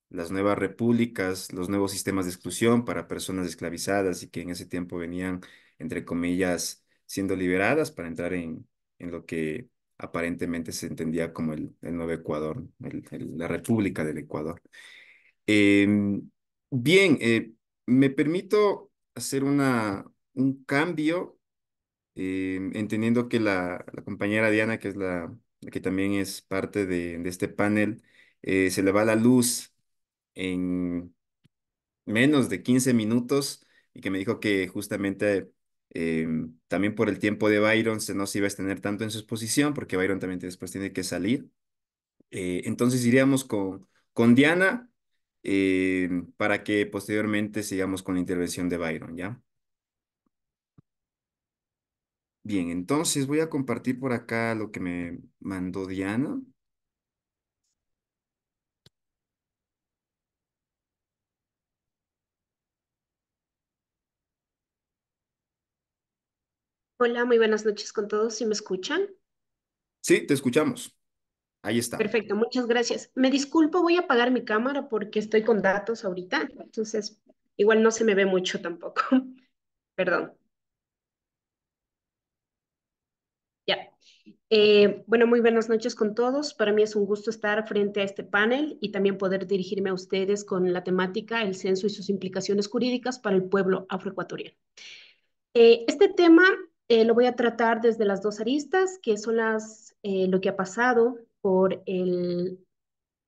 las nuevas repúblicas, los nuevos sistemas de exclusión para personas esclavizadas y que en ese tiempo venían, entre comillas, siendo liberadas para entrar en, en lo que aparentemente se entendía como el, Nuevo Ecuador, la República del Ecuador. Em, bien, eh, me permito hacer una, un cambio, em, entendiendo que la, la, compañera Diana, que es la, que también es parte de, de este panel, eh, se le va la luz en menos de 15 minutos y que me dijo que justamente Em, también por el tiempo de Byron se no se iba a extender tanto en su exposición, porque Byron también después tiene que salir. Eh, entonces iríamos con, con Diana em, para que posteriormente sigamos con la intervención de Byron, ¿ya? Bien, entonces voy a compartir por acá lo que me mandó Diana. Hola, muy buenas noches con todos. ¿Sí me escuchan? Sí, te escuchamos. Ahí está. Perfecto, muchas gracias. Me disculpo, voy a apagar mi cámara porque estoy con datos ahorita, entonces igual no se me ve mucho tampoco. Perdón. Ya. Eh, bueno, muy buenas noches con todos. Para mí es un gusto estar frente a este panel y también poder dirigirme a ustedes con la temática el censo y sus implicaciones jurídicas para el pueblo afroecuatoriano. Eh, este tema eh, lo voy a tratar desde las dos aristas, que son las, eh, lo que ha pasado por el,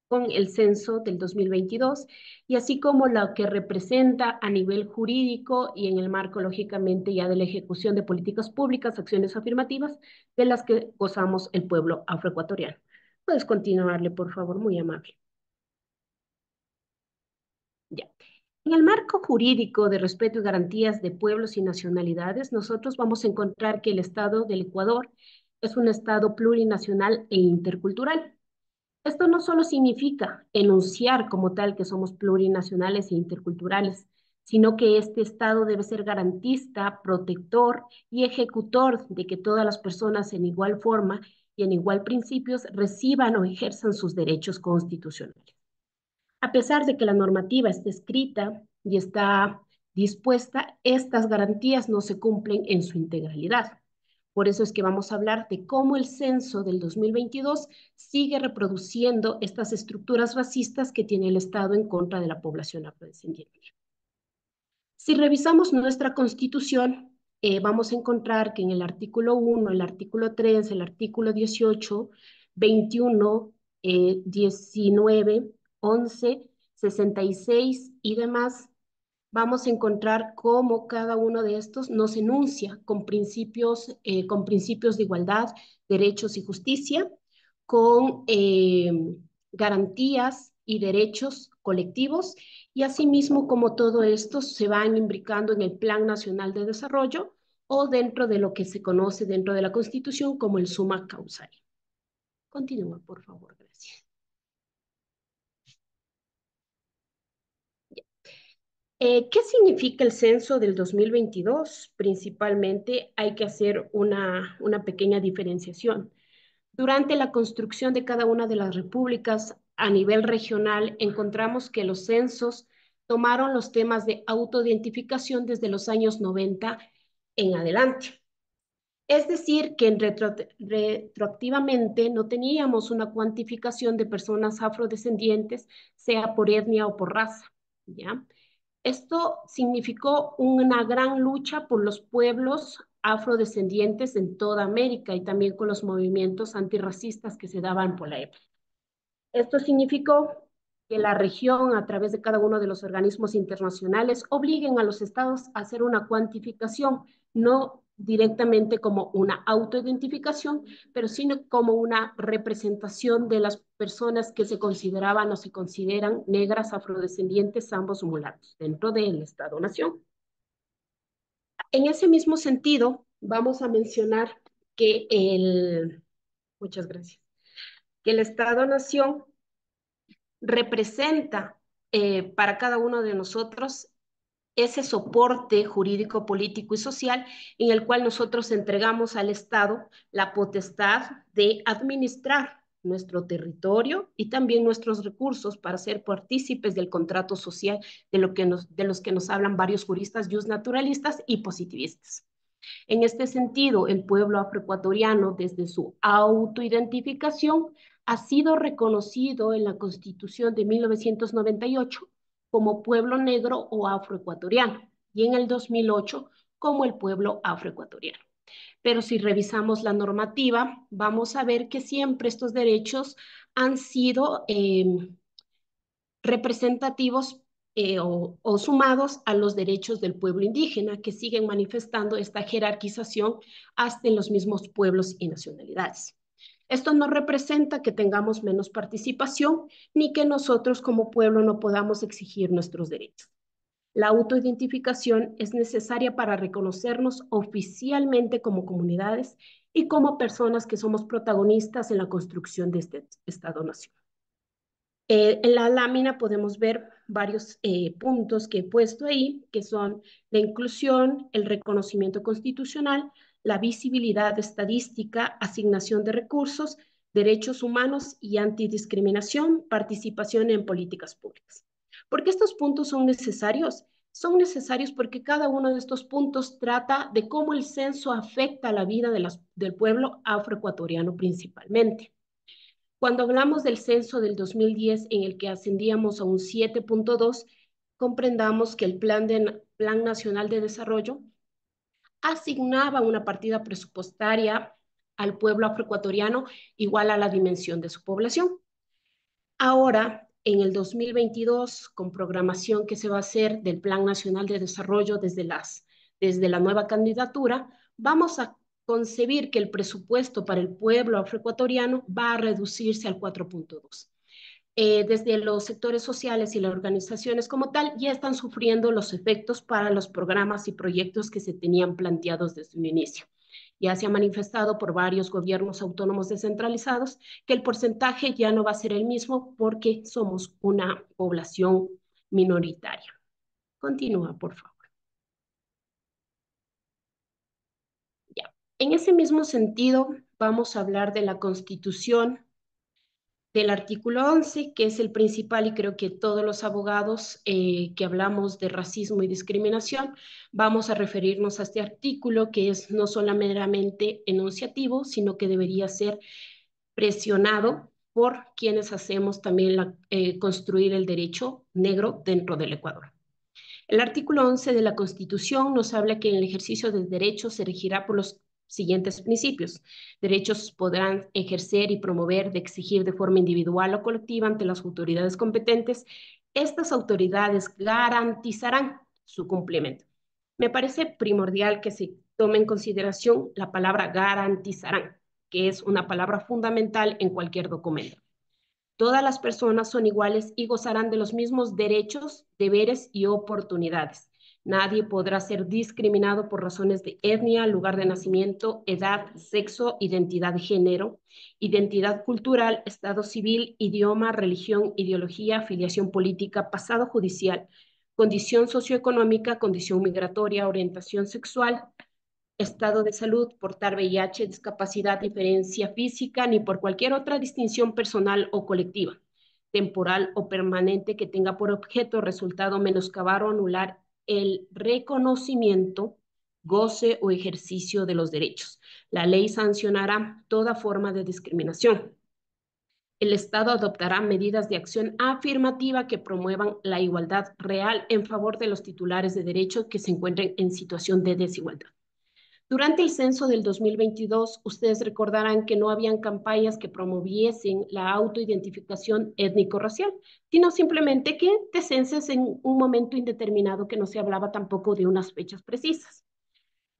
con el censo del 2022, y así como lo que representa a nivel jurídico y en el marco, lógicamente, ya de la ejecución de políticas públicas, acciones afirmativas, de las que gozamos el pueblo afroecuatoriano. Puedes continuarle, por favor, muy amable. En el marco jurídico de respeto y garantías de pueblos y nacionalidades, nosotros vamos a encontrar que el Estado del Ecuador es un Estado plurinacional e intercultural. Esto no solo significa enunciar como tal que somos plurinacionales e interculturales, sino que este Estado debe ser garantista, protector y ejecutor de que todas las personas en igual forma y en igual principios reciban o ejerzan sus derechos constitucionales. A pesar de que la normativa está escrita y está dispuesta, estas garantías no se cumplen en su integralidad. Por eso es que vamos a hablar de cómo el censo del 2022 sigue reproduciendo estas estructuras racistas que tiene el Estado en contra de la población afrodescendiente. Si revisamos nuestra constitución, eh, vamos a encontrar que en el artículo 1, el artículo 3, el artículo 18, 21, 19, 11, 66 y demás, vamos a encontrar cómo cada uno de estos nos enuncia con principios, eh, con principios de igualdad, derechos y justicia, con eh, garantías y derechos colectivos, y asimismo como todo esto se va imbricando en el Plan Nacional de Desarrollo o dentro de lo que se conoce dentro de la Constitución como el suma causal. Continúa, por favor. Eh, ¿Qué significa el censo del 2022? Principalmente hay que hacer una, una pequeña diferenciación. Durante la construcción de cada una de las repúblicas a nivel regional, encontramos que los censos tomaron los temas de autoidentificación desde los años 90 en adelante. Es decir, que en retroactivamente no teníamos una cuantificación de personas afrodescendientes, sea por etnia o por raza. ¿ya? Esto significó una gran lucha por los pueblos afrodescendientes en toda América y también con los movimientos antirracistas que se daban por la época. Esto significó que la región, a través de cada uno de los organismos internacionales, obliguen a los estados a hacer una cuantificación, no directamente como una autoidentificación, pero sino como una representación de las personas que se consideraban o se consideran negras, afrodescendientes, ambos mulatos, dentro del Estado-Nación. En ese mismo sentido, vamos a mencionar que el... Muchas gracias. Que el Estado-Nación representa eh, para cada uno de nosotros ese soporte jurídico, político y social en el cual nosotros entregamos al Estado la potestad de administrar nuestro territorio y también nuestros recursos para ser partícipes del contrato social de, lo que de los que nos hablan varios juristas, just naturalistas y positivistas. En este sentido, el pueblo afroecuatoriano, desde su autoidentificación, ha sido reconocido en la Constitución de 1998 como pueblo negro o afroecuatoriano y en el 2008 como el pueblo afroecuatoriano. Pero si revisamos la normativa, vamos a ver que siempre estos derechos han sido em, representativos eh, o, sumados a los derechos del pueblo indígena, que siguen manifestando esta jerarquización hasta en los mismos pueblos y nacionalidades. Esto no representa que tengamos menos participación ni que nosotros como pueblo no podamos exigir nuestros derechos. La autoidentificación es necesaria para reconocernos oficialmente como comunidades y como personas que somos protagonistas en la construcción de este Estado-Nación. Eh, en la lámina podemos ver varios eh, puntos que he puesto ahí, que son la inclusión, el reconocimiento constitucional, la visibilidad estadística, asignación de recursos, derechos humanos y antidiscriminación, participación en políticas públicas. ¿Por qué estos puntos son necesarios? Son necesarios porque cada uno de estos puntos trata de cómo el censo afecta a la vida del pueblo afroecuatoriano principalmente. Cuando hablamos del censo del 2010 en el que ascendíamos a un 7.2, comprendamos que el Plan, de, Plan Nacional de Desarrollo asignaba una partida presupuestaria al pueblo afroecuatoriano igual a la dimensión de su población. Ahora, en el 2022, con programación que se va a hacer del Plan Nacional de Desarrollo desde, las, desde la nueva candidatura, vamos a concebir que el presupuesto para el pueblo afroecuatoriano va a reducirse al 4.2. Eh, desde los sectores sociales y las organizaciones como tal, ya están sufriendo los efectos para los programas y proyectos que se tenían planteados desde un inicio. Ya se ha manifestado por varios gobiernos autónomos descentralizados que el porcentaje ya no va a ser el mismo porque somos una población minoritaria. Continúa, por favor. En ese mismo sentido, vamos a hablar de la constitución del artículo 11, que es el principal y creo que todos los abogados eh, que hablamos de racismo y discriminación vamos a referirnos a este artículo que es no solamente enunciativo, sino que debería ser presionado por quienes hacemos también eh, construir el derecho negro dentro del Ecuador. El artículo 11 de la Constitución nos habla que el ejercicio del derecho se regirá por los siguientes principios. Derechos podrán ejercer y promover de exigir de forma individual o colectiva ante las autoridades competentes. Estas autoridades garantizarán su cumplimiento. Me parece primordial que se tome en consideración la palabra garantizarán, que es una palabra fundamental en cualquier documento. Todas las personas son iguales y gozarán de los mismos derechos, deberes y oportunidades. Nadie podrá ser discriminado por razones de etnia, lugar de nacimiento, edad, sexo, identidad de género, identidad cultural, estado civil, idioma, religión, ideología, afiliación política, pasado judicial, condición socioeconómica, condición migratoria, orientación sexual, estado de salud, portar VIH, discapacidad, diferencia física, ni por cualquier otra distinción personal o colectiva temporal o permanente que tenga por objeto resultado menoscabar o anular el reconocimiento, goce o ejercicio de los derechos. La ley sancionará toda forma de discriminación. El Estado adoptará medidas de acción afirmativa que promuevan la igualdad real en favor de los titulares de derechos que se encuentren en situación de desigualdad. Durante el censo del 2022, ustedes recordarán que no habían campañas que promoviesen la autoidentificación étnico-racial, sino simplemente que te censes en un momento indeterminado que no se hablaba tampoco de unas fechas precisas.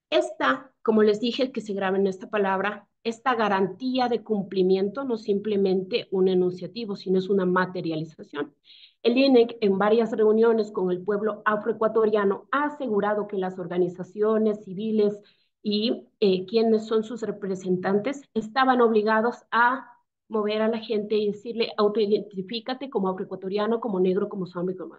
Esta, como les dije, que se graba en esta palabra, esta garantía de cumplimiento no es simplemente un enunciativo, sino es una materialización. El INEC en varias reuniones con el pueblo afroecuatoriano ha asegurado que las organizaciones civiles y eh, quienes son sus representantes estaban obligados a mover a la gente y decirle, autoidentifícate como afroecuatoriano, como negro, como zombie, como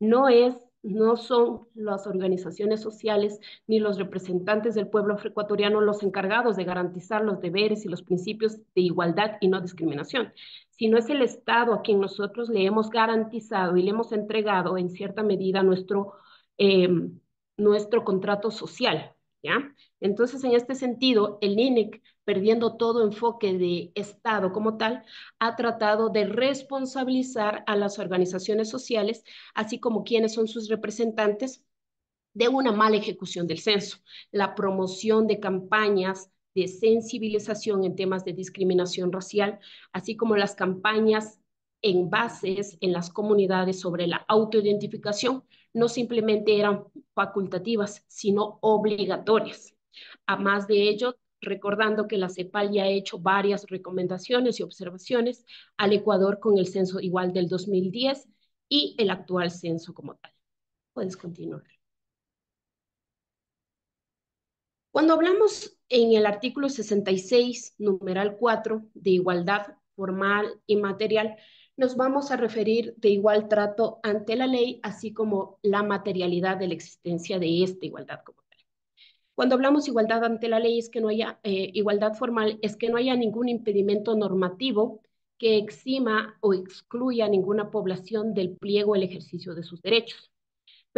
No es, no son las organizaciones sociales ni los representantes del pueblo afroecuatoriano los encargados de garantizar los deberes y los principios de igualdad y no discriminación, sino es el Estado a quien nosotros le hemos garantizado y le hemos entregado en cierta medida nuestro, em, nuestro contrato social, entonces, en este sentido, el INEC, perdiendo todo enfoque de Estado como tal, ha tratado de responsabilizar a las organizaciones sociales, así como quienes son sus representantes, de una mala ejecución del censo, la promoción de campañas de sensibilización en temas de discriminación racial, así como las campañas en bases en las comunidades sobre la autoidentificación, no simplemente eran facultativas, sino obligatorias. A más de ello, recordando que la CEPAL ya ha hecho varias recomendaciones y observaciones al Ecuador con el censo igual del 2010 y el actual censo como tal. Puedes continuar. Cuando hablamos en el artículo 66, numeral 4, de igualdad formal y material, nos vamos a referir de igual trato ante la ley, así como la materialidad de la existencia de esta igualdad como tal. Cuando hablamos igualdad ante la ley es que no haya eh, igualdad formal, es que no haya ningún impedimento normativo que exima o excluya a ninguna población del pliego el ejercicio de sus derechos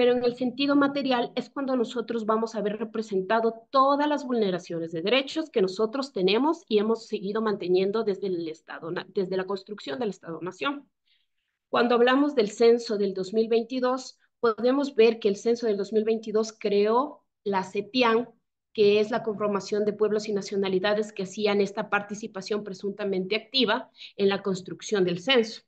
pero en el sentido material es cuando nosotros vamos a haber representado todas las vulneraciones de derechos que nosotros tenemos y hemos seguido manteniendo desde, el Estado, desde la construcción del Estado-Nación. Cuando hablamos del censo del 2022, podemos ver que el censo del 2022 creó la CETIAN, que es la conformación de pueblos y nacionalidades que hacían esta participación presuntamente activa en la construcción del censo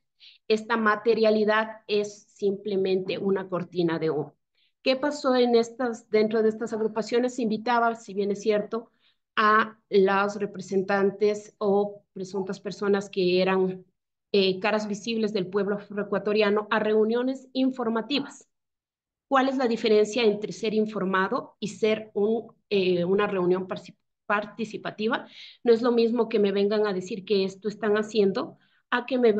esta materialidad es simplemente una cortina de humo. ¿Qué pasó en estas, dentro de estas agrupaciones? invitaba, si bien es cierto, a los representantes o presuntas personas que eran eh, caras visibles del pueblo ecuatoriano a reuniones informativas. ¿Cuál es la diferencia entre ser informado y ser eh, una reunión participativa? No es lo mismo que me vengan a decir que esto están haciendo a que me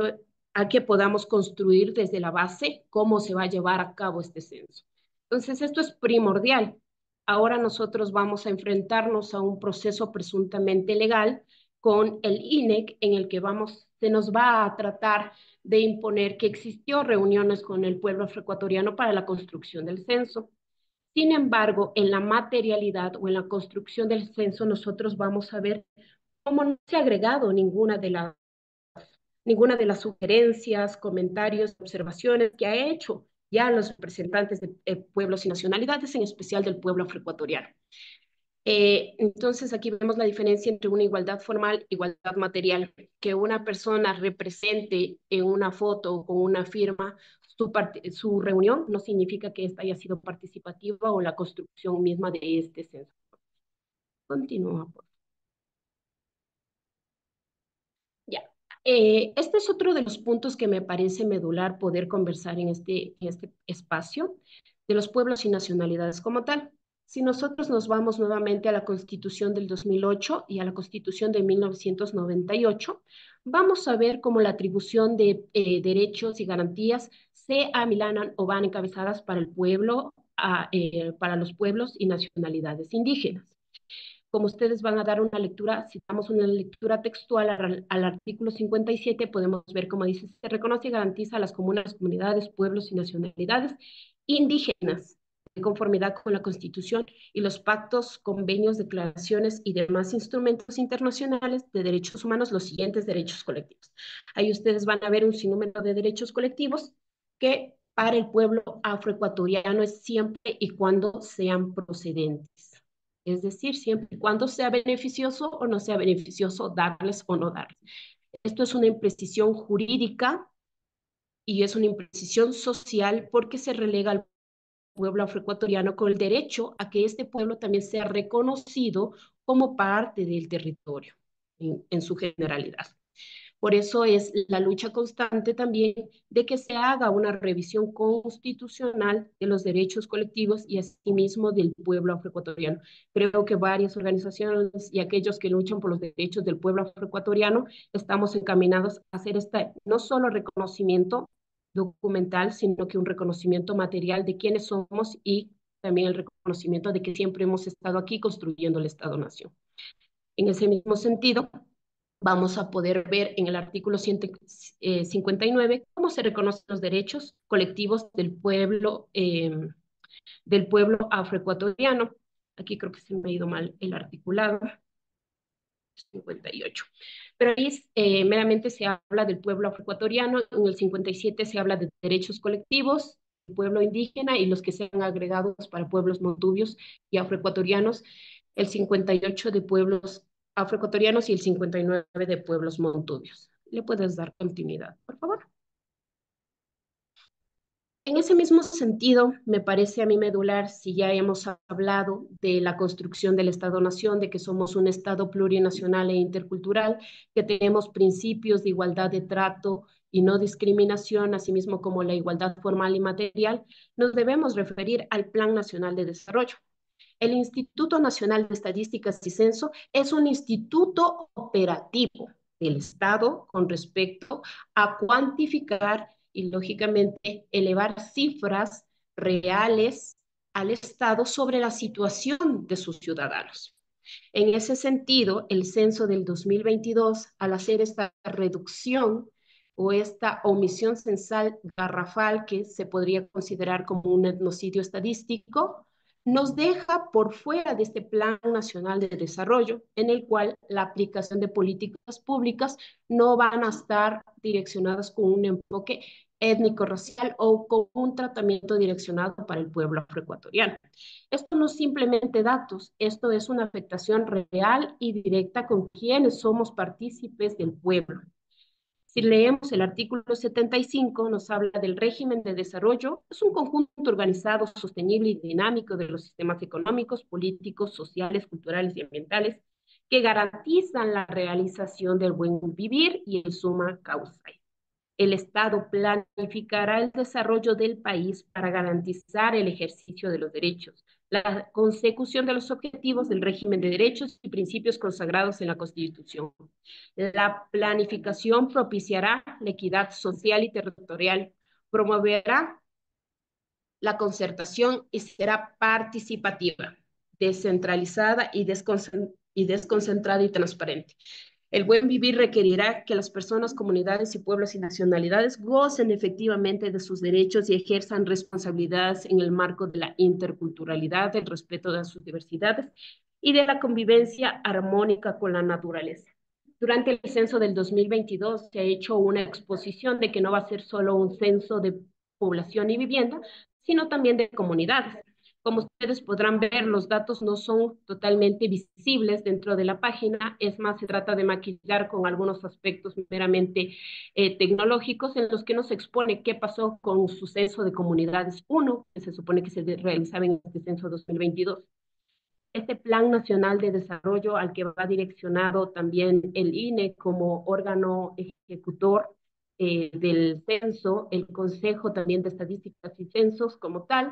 a que podamos construir desde la base cómo se va a llevar a cabo este censo. Entonces, esto es primordial. Ahora nosotros vamos a enfrentarnos a un proceso presuntamente legal con el INEC en el que vamos, se nos va a tratar de imponer que existió reuniones con el pueblo afroecuatoriano para la construcción del censo. Sin embargo, en la materialidad o en la construcción del censo, nosotros vamos a ver cómo no se ha agregado ninguna de las ninguna de las sugerencias, comentarios, observaciones que ha hecho ya los representantes de eh, pueblos y nacionalidades, en especial del pueblo afroecuatoriano. Eh, entonces aquí vemos la diferencia entre una igualdad formal e igualdad material, que una persona represente en una foto o con una firma su, su reunión no significa que esta haya sido participativa o la construcción misma de este censo. Continúa, por Eh, este es otro de los puntos que me parece medular poder conversar este, en este, espacio de los pueblos y nacionalidades como tal. Si nosotros nos vamos nuevamente a la Constitución del 2008 y a la Constitución de 1998, vamos a ver cómo la atribución de eh, derechos y garantías se amilanan o van encabezadas para el pueblo, eh, para los pueblos y nacionalidades indígenas como ustedes van a dar una lectura, citamos una lectura textual al, artículo 57, podemos ver, como dice, se reconoce y garantiza a las comunas, comunidades, pueblos y nacionalidades indígenas, de conformidad con la Constitución y los pactos, convenios, declaraciones y demás instrumentos internacionales de derechos humanos, los siguientes derechos colectivos. Ahí ustedes van a ver un sinnúmero de derechos colectivos que para el pueblo afroecuatoriano es siempre y cuando sean procedentes es decir, siempre y cuando sea beneficioso o no sea beneficioso darles o no darles. Esto es una imprecisión jurídica y es una imprecisión social porque se relega al pueblo afroecuatoriano con el derecho a que este pueblo también sea reconocido como parte del territorio en, en su generalidad. Por eso es la lucha constante también de que se haga una revisión constitucional de los derechos colectivos y asimismo del pueblo afroecuatoriano. Creo que varias organizaciones y aquellos que luchan por los derechos del pueblo afroecuatoriano estamos encaminados a hacer este no solo reconocimiento documental, sino que un reconocimiento material de quiénes somos y también el reconocimiento de que siempre hemos estado aquí construyendo el Estado-Nación. En ese mismo sentido, vamos a poder ver en el artículo 159 eh, cómo se reconocen los derechos colectivos del pueblo, eh, del pueblo afroecuatoriano. Aquí creo que se me ha ido mal el articulado. 58. Pero ahí eh, meramente se habla del pueblo afroecuatoriano, en el 57 se habla de derechos colectivos, del pueblo indígena y los que sean agregados para pueblos montubios y afroecuatorianos, el 58 de pueblos afroecuatorianos y el 59 de pueblos montubios. ¿Le puedes dar continuidad, por favor? En ese mismo sentido, me parece a mí medular, si ya hemos hablado de la construcción del Estado-Nación, de que somos un Estado plurinacional e intercultural, que tenemos principios de igualdad de trato y no discriminación, así mismo como la igualdad formal y material, nos debemos referir al Plan Nacional de Desarrollo, el Instituto Nacional de Estadísticas y Censo es un instituto operativo del Estado con respecto a cuantificar y, lógicamente, elevar cifras reales al Estado sobre la situación de sus ciudadanos. En ese sentido, el censo del 2022, al hacer esta reducción o esta omisión censal garrafal que se podría considerar como un etnocidio estadístico, nos deja por fuera de este Plan Nacional de Desarrollo, en el cual la aplicación de políticas públicas no van a estar direccionadas con un enfoque étnico-racial o con un tratamiento direccionado para el pueblo afroecuatoriano. Esto no es simplemente datos, esto es una afectación real y directa con quienes somos partícipes del pueblo. Si leemos el artículo 75, nos habla del régimen de desarrollo. Es un conjunto organizado, sostenible y dinámico de los sistemas económicos, políticos, sociales, culturales y ambientales que garantizan la realización del buen vivir y en suma causa. El Estado planificará el desarrollo del país para garantizar el ejercicio de los derechos, la consecución de los objetivos del régimen de derechos y principios consagrados en la Constitución. La planificación propiciará la equidad social y territorial, promoverá la concertación y será participativa, descentralizada y, desconcentrada y transparente. El buen vivir requerirá que las personas, comunidades y pueblos y nacionalidades gocen efectivamente de sus derechos y ejerzan responsabilidades en el marco de la interculturalidad, del respeto de sus diversidades y de la convivencia armónica con la naturaleza. Durante el censo del 2022 se ha hecho una exposición de que no va a ser solo un censo de población y vivienda, sino también de comunidades como ustedes podrán ver, los datos no son totalmente visibles dentro de la página, es más, se trata de maquillar con algunos aspectos meramente eh, tecnológicos en los que nos expone qué pasó con suceso censo de comunidades 1, que se supone que se realizaba en este censo 2022 este Plan Nacional de Desarrollo al que va direccionado también el INE como órgano ejecutor eh, del censo, el Consejo también de Estadísticas y Censos como tal,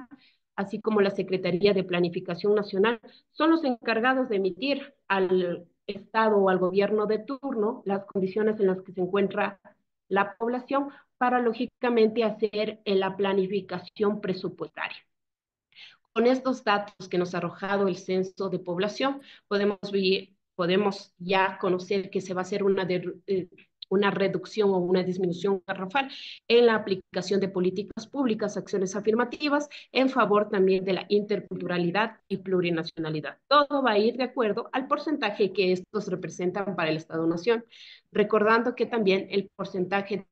así como la Secretaría de Planificación Nacional, son los encargados de emitir al Estado o al gobierno de turno las condiciones en las que se encuentra la población para, lógicamente, hacer eh, la planificación presupuestaria. Con estos datos que nos ha arrojado el censo de población, podemos, ya conocer que se va a hacer una de, eh, una reducción o una disminución garrafal en la aplicación de políticas públicas, acciones afirmativas en favor también de la interculturalidad y plurinacionalidad. Todo va a ir de acuerdo al porcentaje que estos representan para el Estado-Nación, recordando que también el porcentaje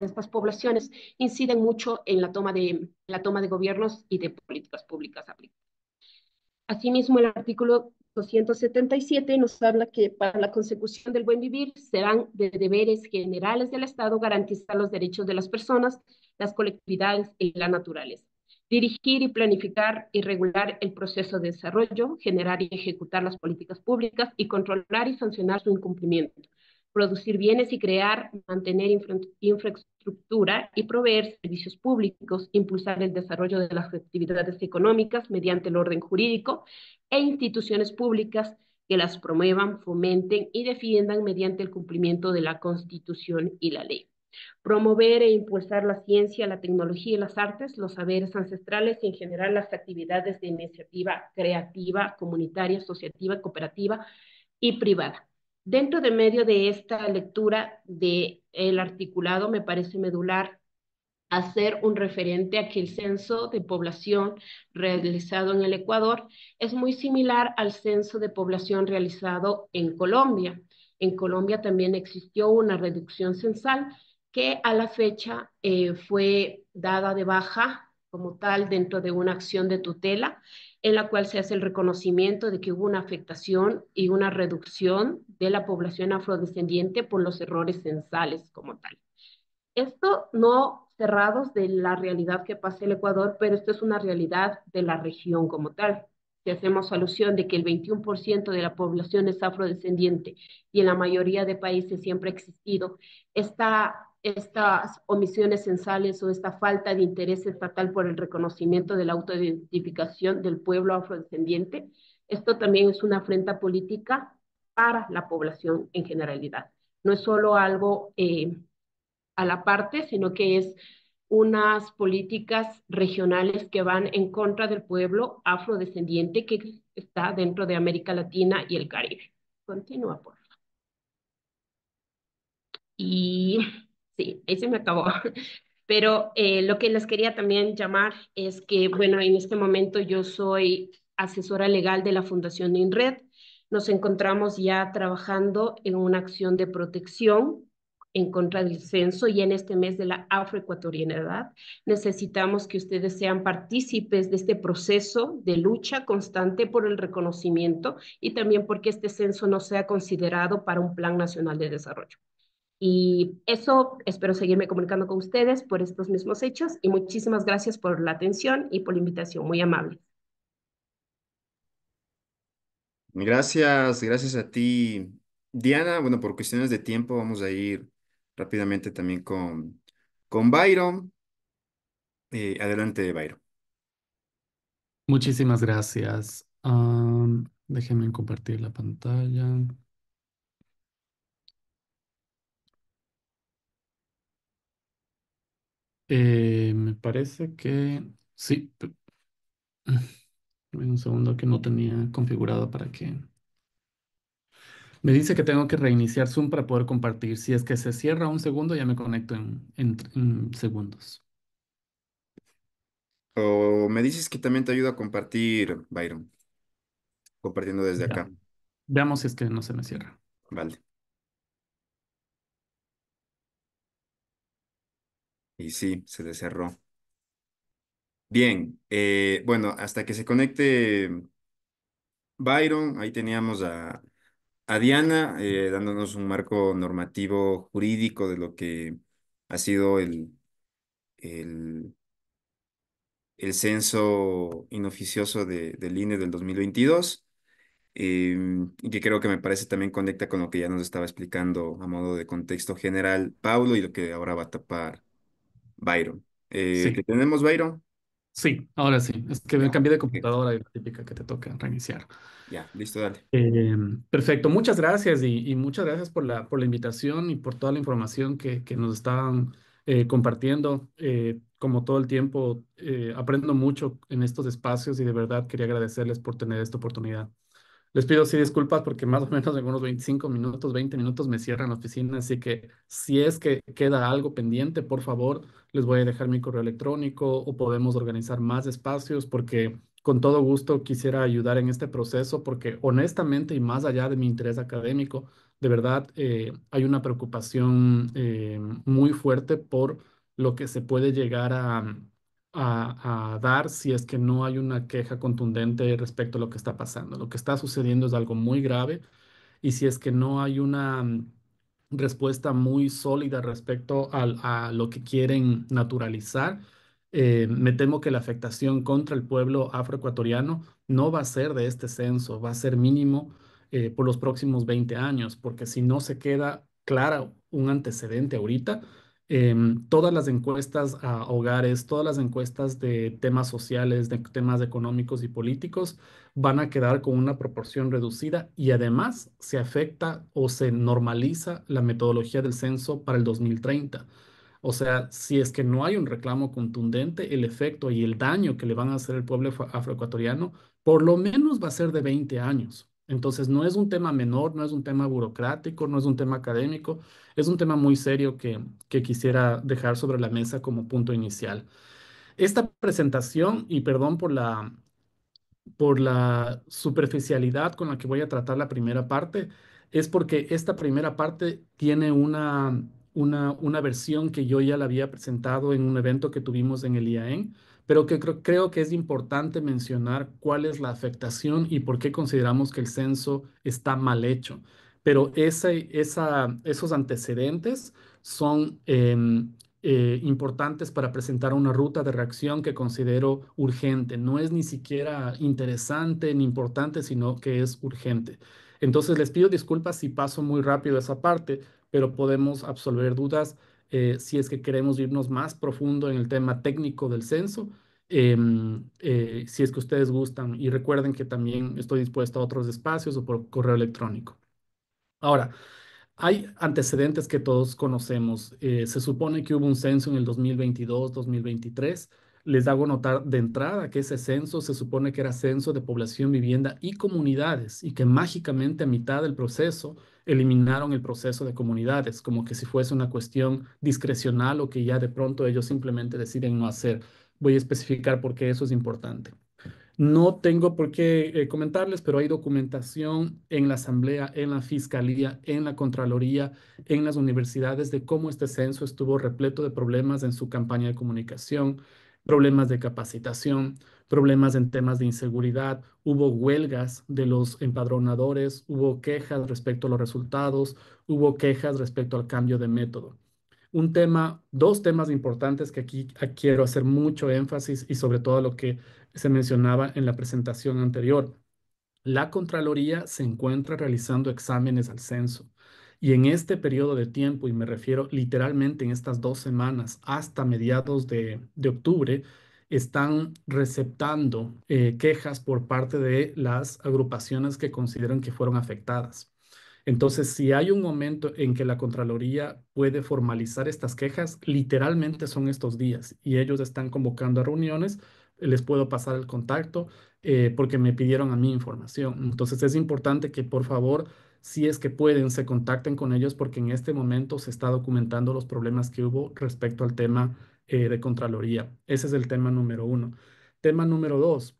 de estas poblaciones inciden mucho en la toma de, la toma de gobiernos y de políticas públicas aplicadas. Asimismo, el artículo 277 nos habla que para la consecución del buen vivir serán de deberes generales del Estado garantizar los derechos de las personas, las colectividades y la naturales, dirigir y planificar y regular el proceso de desarrollo, generar y ejecutar las políticas públicas y controlar y sancionar su incumplimiento, producir bienes y crear, mantener infraestructura y proveer servicios públicos, impulsar el desarrollo de las actividades económicas mediante el orden jurídico e instituciones públicas que las promuevan, fomenten y defiendan mediante el cumplimiento de la Constitución y la ley. Promover e impulsar la ciencia, la tecnología y las artes, los saberes ancestrales y en general las actividades de iniciativa creativa, comunitaria, asociativa, cooperativa y privada Dentro de medio de esta lectura del el articulado, me parece medular hacer un referente a que el censo de población realizado en el Ecuador es muy similar al censo de población realizado en Colombia. En Colombia también existió una reducción censal que a la fecha eh, fue dada de baja como tal dentro de una acción de tutela en la cual se hace el reconocimiento de que hubo una afectación y una reducción de la población afrodescendiente por los errores censales como tal. Esto no cerrados de la realidad que pasa en el Ecuador, pero esto es una realidad de la región como tal. Si hacemos alusión de que el 21% de la población es afrodescendiente y en la mayoría de países siempre ha existido esta estas omisiones censales o esta falta de interés estatal por el reconocimiento de la autoidentificación del pueblo afrodescendiente. Esto también es una afrenta política para la población en generalidad. No es solo algo eh, a la parte, sino que es unas políticas regionales que van en contra del pueblo afrodescendiente que está dentro de América Latina y el Caribe. Continúa, por favor. Y Sí, ahí se me acabó. Pero eh, lo que les quería también llamar es que, bueno, en este momento yo soy asesora legal de la Fundación INRED. Nos encontramos ya trabajando en una acción de protección en contra del censo y en este mes de la afroecuatorianidad. Necesitamos que ustedes sean partícipes de este proceso de lucha constante por el reconocimiento y también porque este censo no sea considerado para un plan nacional de desarrollo. Y eso, espero seguirme comunicando con ustedes por estos mismos hechos y muchísimas gracias por la atención y por la invitación, muy amable. Gracias, gracias a ti, Diana. Bueno, por cuestiones de tiempo vamos a ir rápidamente también con, con Byron. Eh, adelante, Byron. Muchísimas gracias. Ah, déjenme compartir la pantalla. Eh, me parece que sí. Mm, un segundo que no tenía configurado para que... Me dice que tengo que reiniciar Zoom para poder compartir. Si es que se cierra un segundo, ya me conecto en, segundos. O me dices que también te ayuda a compartir, Byron, compartiendo desde acá. Veamos si es que no se me cierra. Vale. Y sí, se le cerró. Bien, eh, bueno, hasta que se conecte Byron, ahí teníamos a, a Diana eh, dándonos un marco normativo jurídico de lo que ha sido el, el, censo inoficioso de, del INE del 2022, em, y que creo que me parece también conecta con lo que ya nos estaba explicando a modo de contexto general Pablo y lo que ahora va a tapar Byron. Eh, tenemos, Byron? Sí, ahora sí. Es que me cambié de computadora y típica que te toca reiniciar. Ya, listo, dale. Em, perfecto, muchas gracias y, muchas gracias por la, por la invitación y por toda la información que, nos estaban eh, compartiendo. Eh, como todo el tiempo, aprendo mucho en estos espacios y de verdad quería agradecerles por tener esta oportunidad. Les pido sí disculpas porque más o menos en unos 25 minutos, 20 minutos me cierran la oficina, así que si es que queda algo pendiente, por favor, les voy a dejar mi correo electrónico o podemos organizar más espacios porque con todo gusto quisiera ayudar en este proceso porque honestamente y más allá de mi interés académico, de verdad eh, hay una preocupación eh, muy fuerte por lo que se puede llegar a a, dar si es que no hay una queja contundente respecto a lo que está pasando. Lo que está sucediendo es algo muy grave y si es que no hay una mm, respuesta muy sólida respecto a, lo que quieren naturalizar, eh, me temo que la afectación contra el pueblo afroecuatoriano no va a ser de este censo, va a ser mínimo eh, por los próximos 20 años, porque si no se queda clara un antecedente ahorita, Em, todas las encuestas a hogares, todas las encuestas de temas sociales, de temas económicos y políticos van a quedar con una proporción reducida y además se afecta o se normaliza la metodología del censo para el 2030. O sea, si es que no hay un reclamo contundente, el efecto y el daño que le van a hacer al pueblo afroecuatoriano por lo menos va a ser de 20 años. Entonces, no es un tema menor, no es un tema burocrático, no es un tema académico, es un tema muy serio que, quisiera dejar sobre la mesa como punto inicial. Esta presentación, y perdón por la, superficialidad con la que voy a tratar la primera parte, es porque esta primera parte tiene una, una versión que yo ya la había presentado en un evento que tuvimos en el IAEN, pero que creo, que es importante mencionar cuál es la afectación y por qué consideramos que el censo está mal hecho. Pero esa esa, esos antecedentes son em, eh, importantes para presentar una ruta de reacción que considero urgente. No es ni siquiera interesante ni importante, sino que es urgente. Entonces les pido disculpas si paso muy rápido esa parte, pero podemos absolver dudas eh, si es que queremos irnos más profundo en el tema técnico del censo, em, eh, si es que ustedes gustan. Y recuerden que también estoy dispuesto a otros espacios o por correo electrónico. Ahora, hay antecedentes que todos conocemos. Eh, se supone que hubo un censo en el 2022, 2023. Les hago notar de entrada que ese censo se supone que era censo de población, vivienda y comunidades y que mágicamente a mitad del proceso eliminaron el proceso de comunidades, como que si fuese una cuestión discrecional o que ya de pronto ellos simplemente deciden no hacer. Voy a especificar por qué eso es importante. No tengo por qué eh, comentarles, pero hay documentación en la Asamblea, en la Fiscalía, en la Contraloría, en las universidades de cómo este censo estuvo repleto de problemas en su campaña de comunicación, problemas de capacitación, problemas en temas de inseguridad, hubo huelgas de los empadronadores, hubo quejas respecto a los resultados, hubo quejas respecto al cambio de método. Un tema, dos temas importantes que aquí ah, quiero hacer mucho énfasis y sobre todo lo que se mencionaba en la presentación anterior. La Contraloría se encuentra realizando exámenes al censo. Y en este periodo de tiempo, y me refiero literalmente en estas dos semanas hasta mediados de, de octubre, están receptando eh, quejas por parte de las agrupaciones que consideran que fueron afectadas. Entonces, si hay un momento en que la Contraloría puede formalizar estas quejas, literalmente son estos días y ellos están convocando a reuniones, les puedo pasar el contacto eh, porque me pidieron a mí información. Entonces, es importante que por favor, si es que pueden, se contacten con ellos porque en este momento se está documentando los problemas que hubo respecto al tema eh, de Contraloría. Ese es el tema número uno. Tema número dos,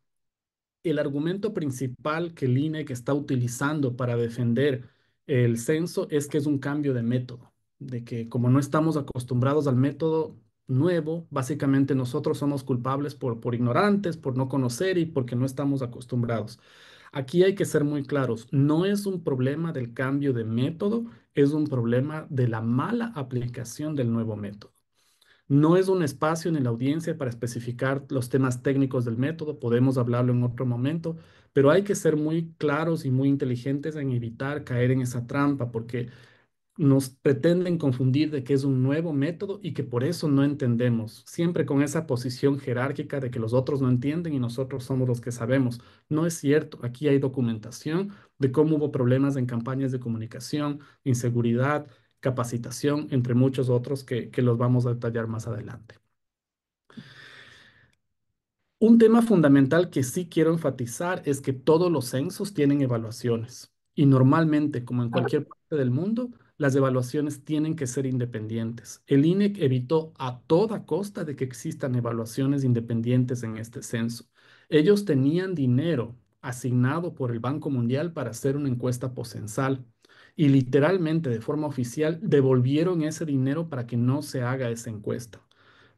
el argumento principal que el que está utilizando para defender el censo es que es un cambio de método, de que como no estamos acostumbrados al método nuevo, básicamente nosotros somos culpables por, por ignorantes, por no conocer y porque no estamos acostumbrados. Aquí hay que ser muy claros, no es un problema del cambio de método, es un problema de la mala aplicación del nuevo método. No es un espacio en la audiencia para especificar los temas técnicos del método, podemos hablarlo en otro momento, pero hay que ser muy claros y muy inteligentes en evitar caer en esa trampa, porque nos pretenden confundir de que es un nuevo método y que por eso no entendemos, siempre con esa posición jerárquica de que los otros no entienden y nosotros somos los que sabemos. No es cierto, aquí hay documentación de cómo hubo problemas en campañas de comunicación, inseguridad, capacitación, entre muchos otros que, los vamos a detallar más adelante. Un tema fundamental que sí quiero enfatizar es que todos los censos tienen evaluaciones y normalmente, como en cualquier parte del mundo, las evaluaciones tienen que ser independientes. El INEC evitó a toda costa de que existan evaluaciones independientes en este censo. Ellos tenían dinero asignado por el Banco Mundial para hacer una encuesta posensal y literalmente de forma oficial devolvieron ese dinero para que no se haga esa encuesta.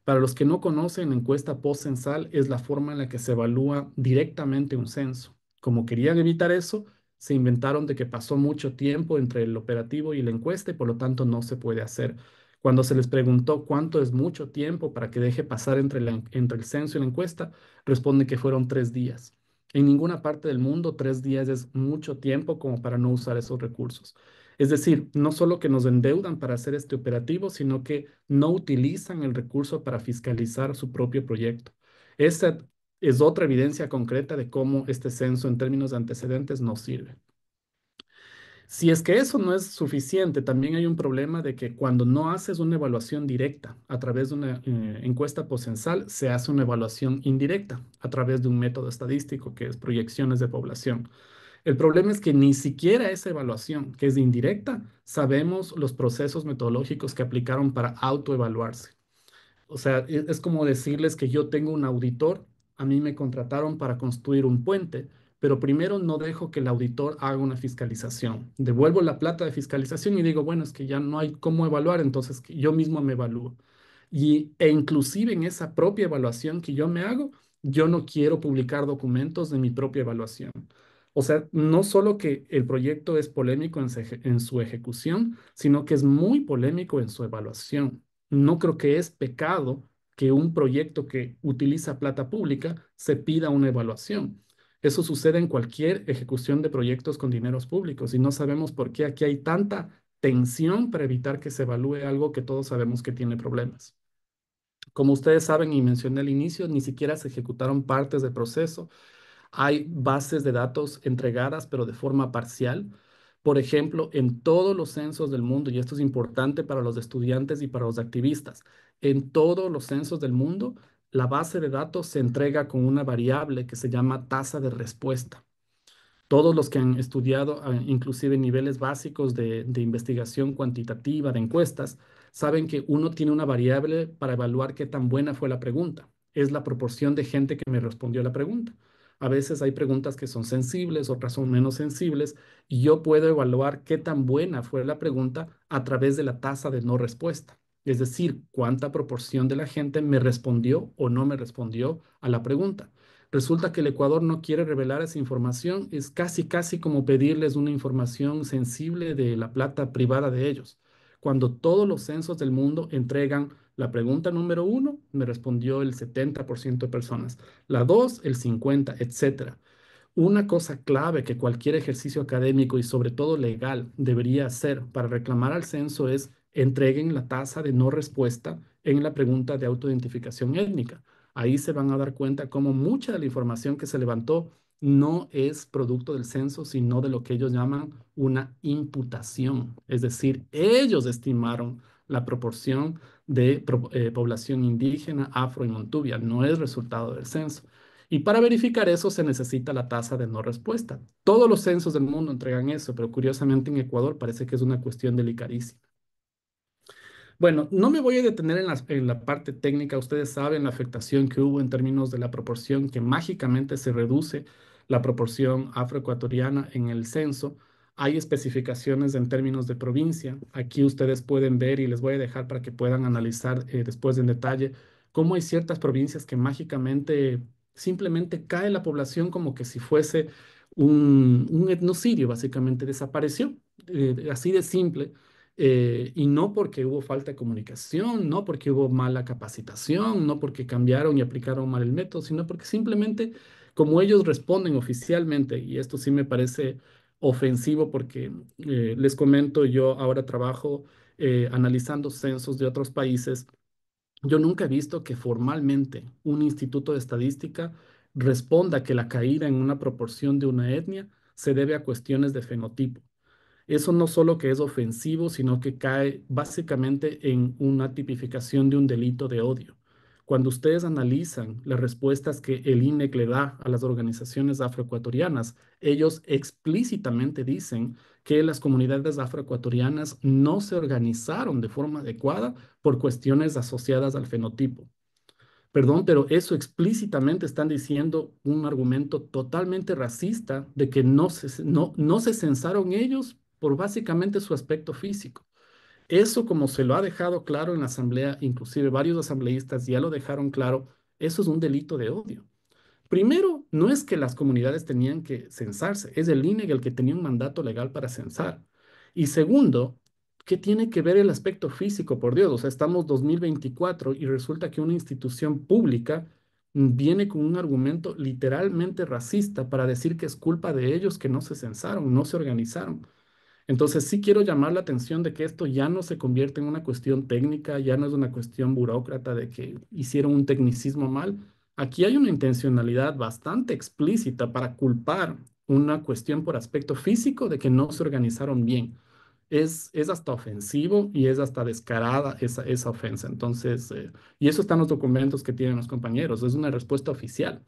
Para los que no conocen, encuesta post-censal es la forma en la que se evalúa directamente un censo. Como querían evitar eso, se inventaron de que pasó mucho tiempo entre el operativo y la encuesta y por lo tanto no se puede hacer. Cuando se les preguntó cuánto es mucho tiempo para que deje pasar entre, entre el censo y la encuesta, responden que fueron tres días. En ninguna parte del mundo tres días es mucho tiempo como para no usar esos recursos. Es decir, no solo que nos endeudan para hacer este operativo, sino que no utilizan el recurso para fiscalizar su propio proyecto. Esa es otra evidencia concreta de cómo este censo en términos de antecedentes no sirve. Si es que eso no es suficiente, también hay un problema de que cuando no haces una evaluación directa a través de una eh, encuesta posensal, se hace una evaluación indirecta a través de un método estadístico que es proyecciones de población. El problema es que ni siquiera esa evaluación, que es indirecta, sabemos los procesos metodológicos que aplicaron para autoevaluarse. O sea, e, es como decirles que yo tengo un auditor, a mí me contrataron para construir un puente, pero primero no dejo que el auditor haga una fiscalización. Devuelvo la plata de fiscalización y digo, bueno, es que ya no hay cómo evaluar, entonces yo mismo me evalúo. Y, e inclusive en esa propia evaluación que yo me hago, yo no quiero publicar documentos de mi propia evaluación. O sea, no solo que el proyecto es polémico en su ejecución, sino que es muy polémico en su evaluación. No creo que es pecado que un proyecto que utiliza plata pública se pida una evaluación eso sucede en cualquier ejecución de proyectos con dineros públicos y no sabemos por qué aquí hay tanta tensión para evitar que se evalúe algo que todos sabemos que tiene problemas. Como ustedes saben y mencioné al inicio, ni siquiera se ejecutaron partes del proceso. Hay bases de datos entregadas, pero de forma parcial. Por ejemplo, en todos los censos del mundo, y esto es importante para los estudiantes y para los activistas, en todos los censos del mundo la base de datos se entrega con una variable que se llama tasa de respuesta. Todos los que han estudiado, ah, inclusive niveles básicos de, investigación cuantitativa, de encuestas, saben que uno tiene una variable para evaluar qué tan buena fue la pregunta. Es la proporción de gente que me respondió la pregunta. A veces hay preguntas que son sensibles, otras son menos sensibles, y yo puedo evaluar qué tan buena fue la pregunta a través de la tasa de no respuesta es decir, cuánta proporción de la gente me respondió o no me respondió a la pregunta. Resulta que el Ecuador no quiere revelar esa información, es casi, casi como pedirles una información sensible de la plata privada de ellos, cuando todos los censos del mundo entregan la pregunta número uno, me respondió el 70% de personas, la dos, el 50%, etc. Una cosa clave que cualquier ejercicio académico y sobre todo legal debería hacer para reclamar al censo es entreguen la tasa de no respuesta en la pregunta de autoidentificación étnica. Ahí se van a dar cuenta cómo mucha de la información que se levantó no es producto del censo, sino de lo que ellos llaman una imputación. Es decir, ellos estimaron la proporción de eh, población indígena, afro y montubia, no es resultado del censo. Y para verificar eso se necesita la tasa de no respuesta. Todos los censos del mundo entregan eso, pero curiosamente en Ecuador parece que es una cuestión delicadísima. Bueno, no me voy a detener en la, parte técnica. Ustedes saben la afectación que hubo en términos de la proporción que mágicamente se reduce la proporción afroecuatoriana en el censo. Hay especificaciones en términos de provincia. Aquí ustedes pueden ver y les voy a dejar para que puedan analizar eh, después en detalle cómo hay ciertas provincias que mágicamente simplemente cae la población como que si fuese un, etnocidio, básicamente desapareció, eh, así de simple eh, y no porque hubo falta de comunicación, no porque hubo mala capacitación, no porque cambiaron y aplicaron mal el método, sino porque simplemente como ellos responden oficialmente, y esto sí me parece ofensivo porque eh, les comento, yo ahora trabajo eh, analizando censos de otros países, yo nunca he visto que formalmente un instituto de estadística responda que la caída en una proporción de una etnia se debe a cuestiones de fenotipo eso no solo que es ofensivo, sino que cae básicamente en una tipificación de un delito de odio. Cuando ustedes analizan las respuestas que el INEC le da a las organizaciones afroecuatorianas, ellos explícitamente dicen que las comunidades afroecuatorianas no se organizaron de forma adecuada por cuestiones asociadas al fenotipo. Perdón, pero eso explícitamente están diciendo un argumento totalmente racista de que no se, no, no se censaron ellos por básicamente su aspecto físico. Eso, como se lo ha dejado claro en la asamblea, inclusive varios asambleístas ya lo dejaron claro, eso es un delito de odio. Primero, no es que las comunidades tenían que censarse, es el INEG el que tenía un mandato legal para censar. Y segundo, ¿qué tiene que ver el aspecto físico, por Dios? O sea, estamos 2024 y resulta que una institución pública viene con un argumento literalmente racista para decir que es culpa de ellos que no se censaron, no se organizaron. Entonces sí quiero llamar la atención de que esto ya no se convierte en una cuestión técnica, ya no es una cuestión burócrata de que hicieron un tecnicismo mal. Aquí hay una intencionalidad bastante explícita para culpar una cuestión por aspecto físico de que no se organizaron bien. Es, hasta ofensivo y es hasta descarada esa, ofensa. Entonces, eh, y eso está en los documentos que tienen los compañeros, es una respuesta oficial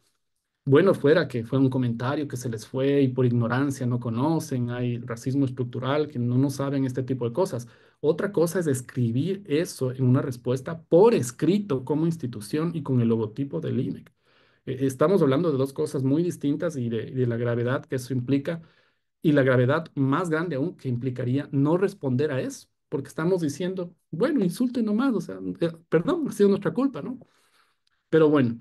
bueno fuera que fue un comentario que se les fue y por ignorancia no conocen, hay racismo estructural, que no, no saben este tipo de cosas. Otra cosa es escribir eso en una respuesta por escrito como institución y con el logotipo del INEC. E, estamos hablando de dos cosas muy distintas y de, la gravedad que eso implica y la gravedad más grande aún que implicaría no responder a eso, porque estamos diciendo, bueno, insulten nomás, o sea, eh, perdón, ha sido nuestra culpa, ¿no? Pero bueno,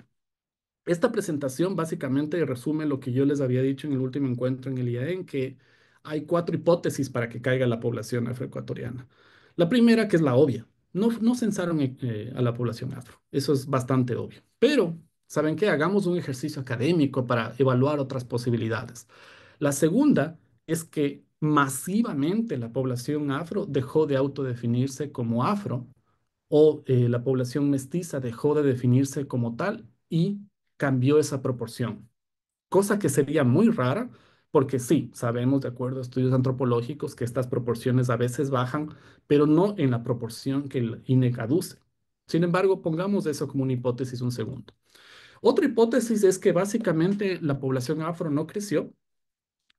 esta presentación básicamente resume lo que yo les había dicho en el último encuentro en el IAEN, e, que hay cuatro hipótesis para que caiga la población afroecuatoriana. La primera, que es la obvia, no, no censaron eh, eh, a la población afro, eso es bastante obvio. Pero, ¿saben qué? Hagamos un ejercicio académico para evaluar otras posibilidades. La segunda es que masivamente la población afro dejó de autodefinirse como afro o eh, la población mestiza dejó de definirse como tal y cambió esa proporción, cosa que sería muy rara porque sí, sabemos de acuerdo a estudios antropológicos que estas proporciones a veces bajan, pero no en la proporción que el INE aduce. Sin embargo, pongamos eso como una hipótesis un segundo. Otra hipótesis es que básicamente la población afro no creció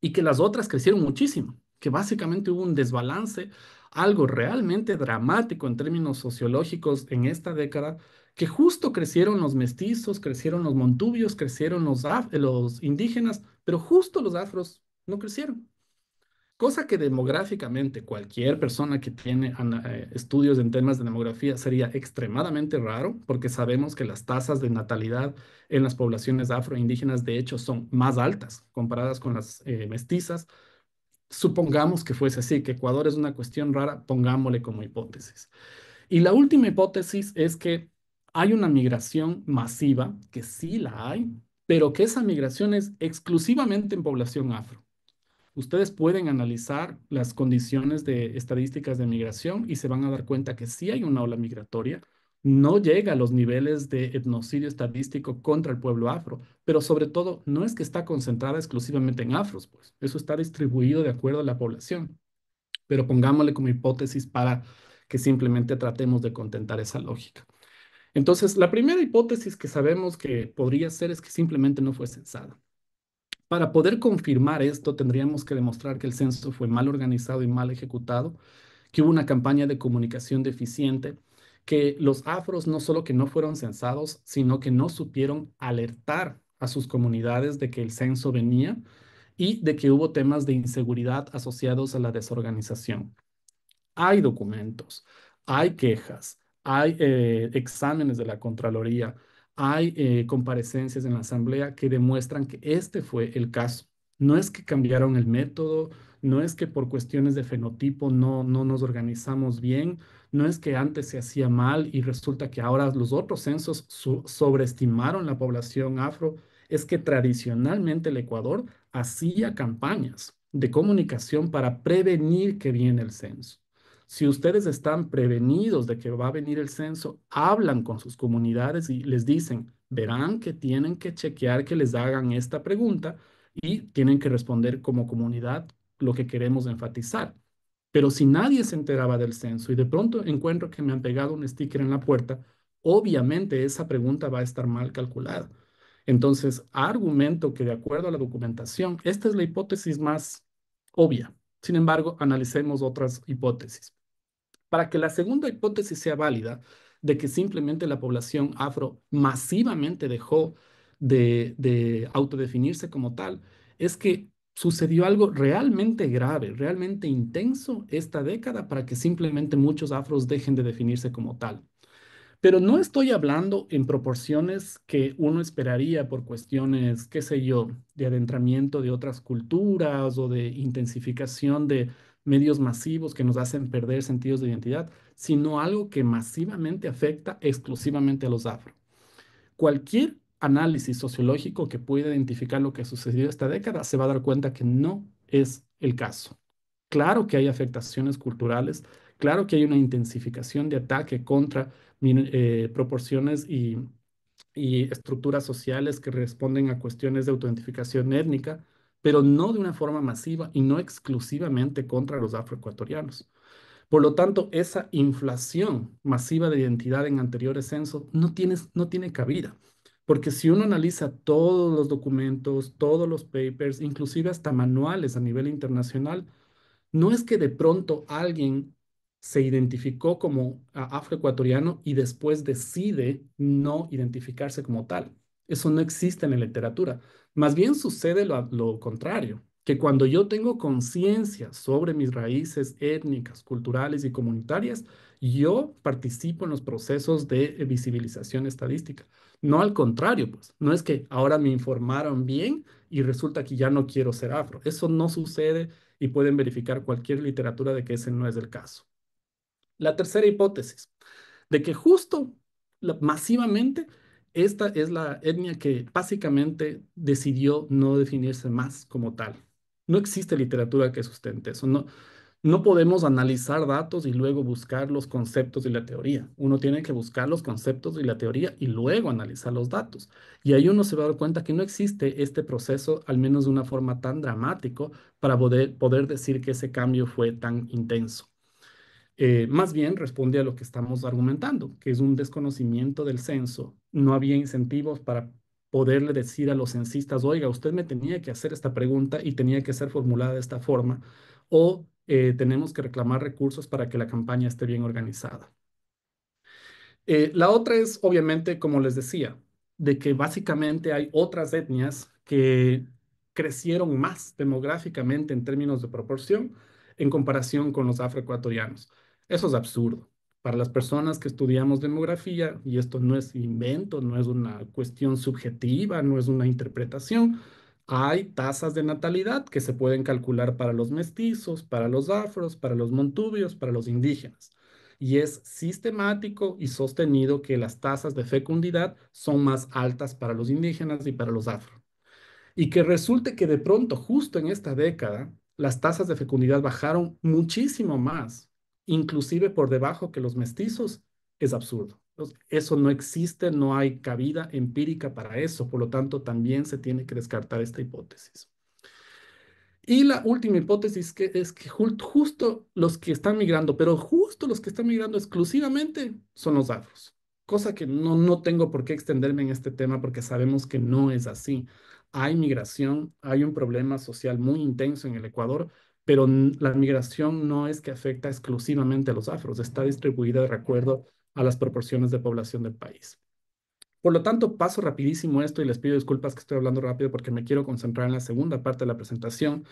y que las otras crecieron muchísimo, que básicamente hubo un desbalance, algo realmente dramático en términos sociológicos en esta década que justo crecieron los mestizos, crecieron los montubios, crecieron los, indígenas, pero justo los afros no crecieron. Cosa que demográficamente cualquier persona que tiene eh, estudios en temas de demografía sería extremadamente raro, porque sabemos que las tasas de natalidad en las poblaciones afroindígenas de hecho son más altas comparadas con las eh, mestizas. Supongamos que fuese así, que Ecuador es una cuestión rara, pongámosle como hipótesis. Y la última hipótesis es que hay una migración masiva, que sí la hay, pero que esa migración es exclusivamente en población afro. Ustedes pueden analizar las condiciones de estadísticas de migración y se van a dar cuenta que sí hay una ola migratoria. No llega a los niveles de etnocidio estadístico contra el pueblo afro, pero sobre todo no es que está concentrada exclusivamente en afros, pues eso está distribuido de acuerdo a la población. Pero pongámosle como hipótesis para que simplemente tratemos de contentar esa lógica. Entonces, la primera hipótesis que sabemos que podría ser es que simplemente no fue censada. Para poder confirmar esto, tendríamos que demostrar que el censo fue mal organizado y mal ejecutado, que hubo una campaña de comunicación deficiente, que los afros no solo que no fueron censados, sino que no supieron alertar a sus comunidades de que el censo venía y de que hubo temas de inseguridad asociados a la desorganización. Hay documentos, hay quejas, hay eh, exámenes de la Contraloría, hay eh, comparecencias en la Asamblea que demuestran que este fue el caso. No es que cambiaron el método, no es que por cuestiones de fenotipo no, no nos organizamos bien, no es que antes se hacía mal y resulta que ahora los otros censos sobreestimaron la población afro, es que tradicionalmente el Ecuador hacía campañas de comunicación para prevenir que viene el censo. Si ustedes están prevenidos de que va a venir el censo, hablan con sus comunidades y les dicen, verán que tienen que chequear que les hagan esta pregunta y tienen que responder como comunidad lo que queremos enfatizar. Pero si nadie se enteraba del censo y de pronto encuentro que me han pegado un sticker en la puerta, obviamente esa pregunta va a estar mal calculada. Entonces, argumento que de acuerdo a la documentación, esta es la hipótesis más obvia. Sin embargo, analicemos otras hipótesis para que la segunda hipótesis sea válida, de que simplemente la población afro masivamente dejó de, autodefinirse como tal, es que sucedió algo realmente grave, realmente intenso esta década para que simplemente muchos afros dejen de definirse como tal. Pero no estoy hablando en proporciones que uno esperaría por cuestiones, qué sé yo, de adentramiento de otras culturas o de intensificación de, medios masivos que nos hacen perder sentidos de identidad, sino algo que masivamente afecta exclusivamente a los afro. Cualquier análisis sociológico que pueda identificar lo que ha sucedido esta década se va a dar cuenta que no es el caso. Claro que hay afectaciones culturales, claro que hay una intensificación de ataque contra eh, proporciones y, estructuras sociales que responden a cuestiones de autentificación étnica, pero no de una forma masiva y no exclusivamente contra los afroecuatorianos. Por lo tanto, esa inflación masiva de identidad en anteriores censos no tiene, no tiene cabida, porque si uno analiza todos los documentos, todos los papers, inclusive hasta manuales a nivel internacional, no es que de pronto alguien se identificó como afroecuatoriano y después decide no identificarse como tal. Eso no existe en la literatura. Más bien sucede lo, contrario, que cuando yo tengo conciencia sobre mis raíces étnicas, culturales y comunitarias, yo participo en los procesos de visibilización estadística. No al contrario, pues, no es que ahora me informaron bien y resulta que ya no quiero ser afro. Eso no sucede y pueden verificar cualquier literatura de que ese no es el caso. La tercera hipótesis, de que justo masivamente esta es la etnia que básicamente decidió no definirse más como tal. No existe literatura que sustente eso. No, no podemos analizar datos y luego buscar los conceptos y la teoría. Uno tiene que buscar los conceptos y la teoría y luego analizar los datos. Y ahí uno se va a dar cuenta que no existe este proceso, al menos de una forma tan dramático, para poder, poder decir que ese cambio fue tan intenso. Eh, más bien responde a lo que estamos argumentando, que es un desconocimiento del censo. No había incentivos para poderle decir a los censistas, oiga, usted me tenía que hacer esta pregunta y tenía que ser formulada de esta forma, o eh, tenemos que reclamar recursos para que la campaña esté bien organizada. Eh, la otra es, obviamente, como les decía, de que básicamente hay otras etnias que crecieron más demográficamente en términos de proporción en comparación con los afroecuatorianos. Eso es absurdo. Para las personas que estudiamos demografía, y esto no es invento, no es una cuestión subjetiva, no es una interpretación, hay tasas de natalidad que se pueden calcular para los mestizos, para los afros, para los montubios, para los indígenas. Y es sistemático y sostenido que las tasas de fecundidad son más altas para los indígenas y para los afros. Y que resulte que de pronto, justo en esta década, las tasas de fecundidad bajaron muchísimo más inclusive por debajo que los mestizos, es absurdo. Eso no existe, no hay cabida empírica para eso, por lo tanto también se tiene que descartar esta hipótesis. Y la última hipótesis que es que justo los que están migrando, pero justo los que están migrando exclusivamente son los afros, cosa que no tengo por qué extenderme en este tema porque sabemos que no es así. Hay migración, hay un problema social muy intenso en el Ecuador, pero la migración no es que afecta exclusivamente a los afros, está distribuida de acuerdo a las proporciones de población del país. Por lo tanto, paso rapidísimo esto y les pido disculpas que estoy hablando rápido porque me quiero concentrar en la segunda parte de la presentación.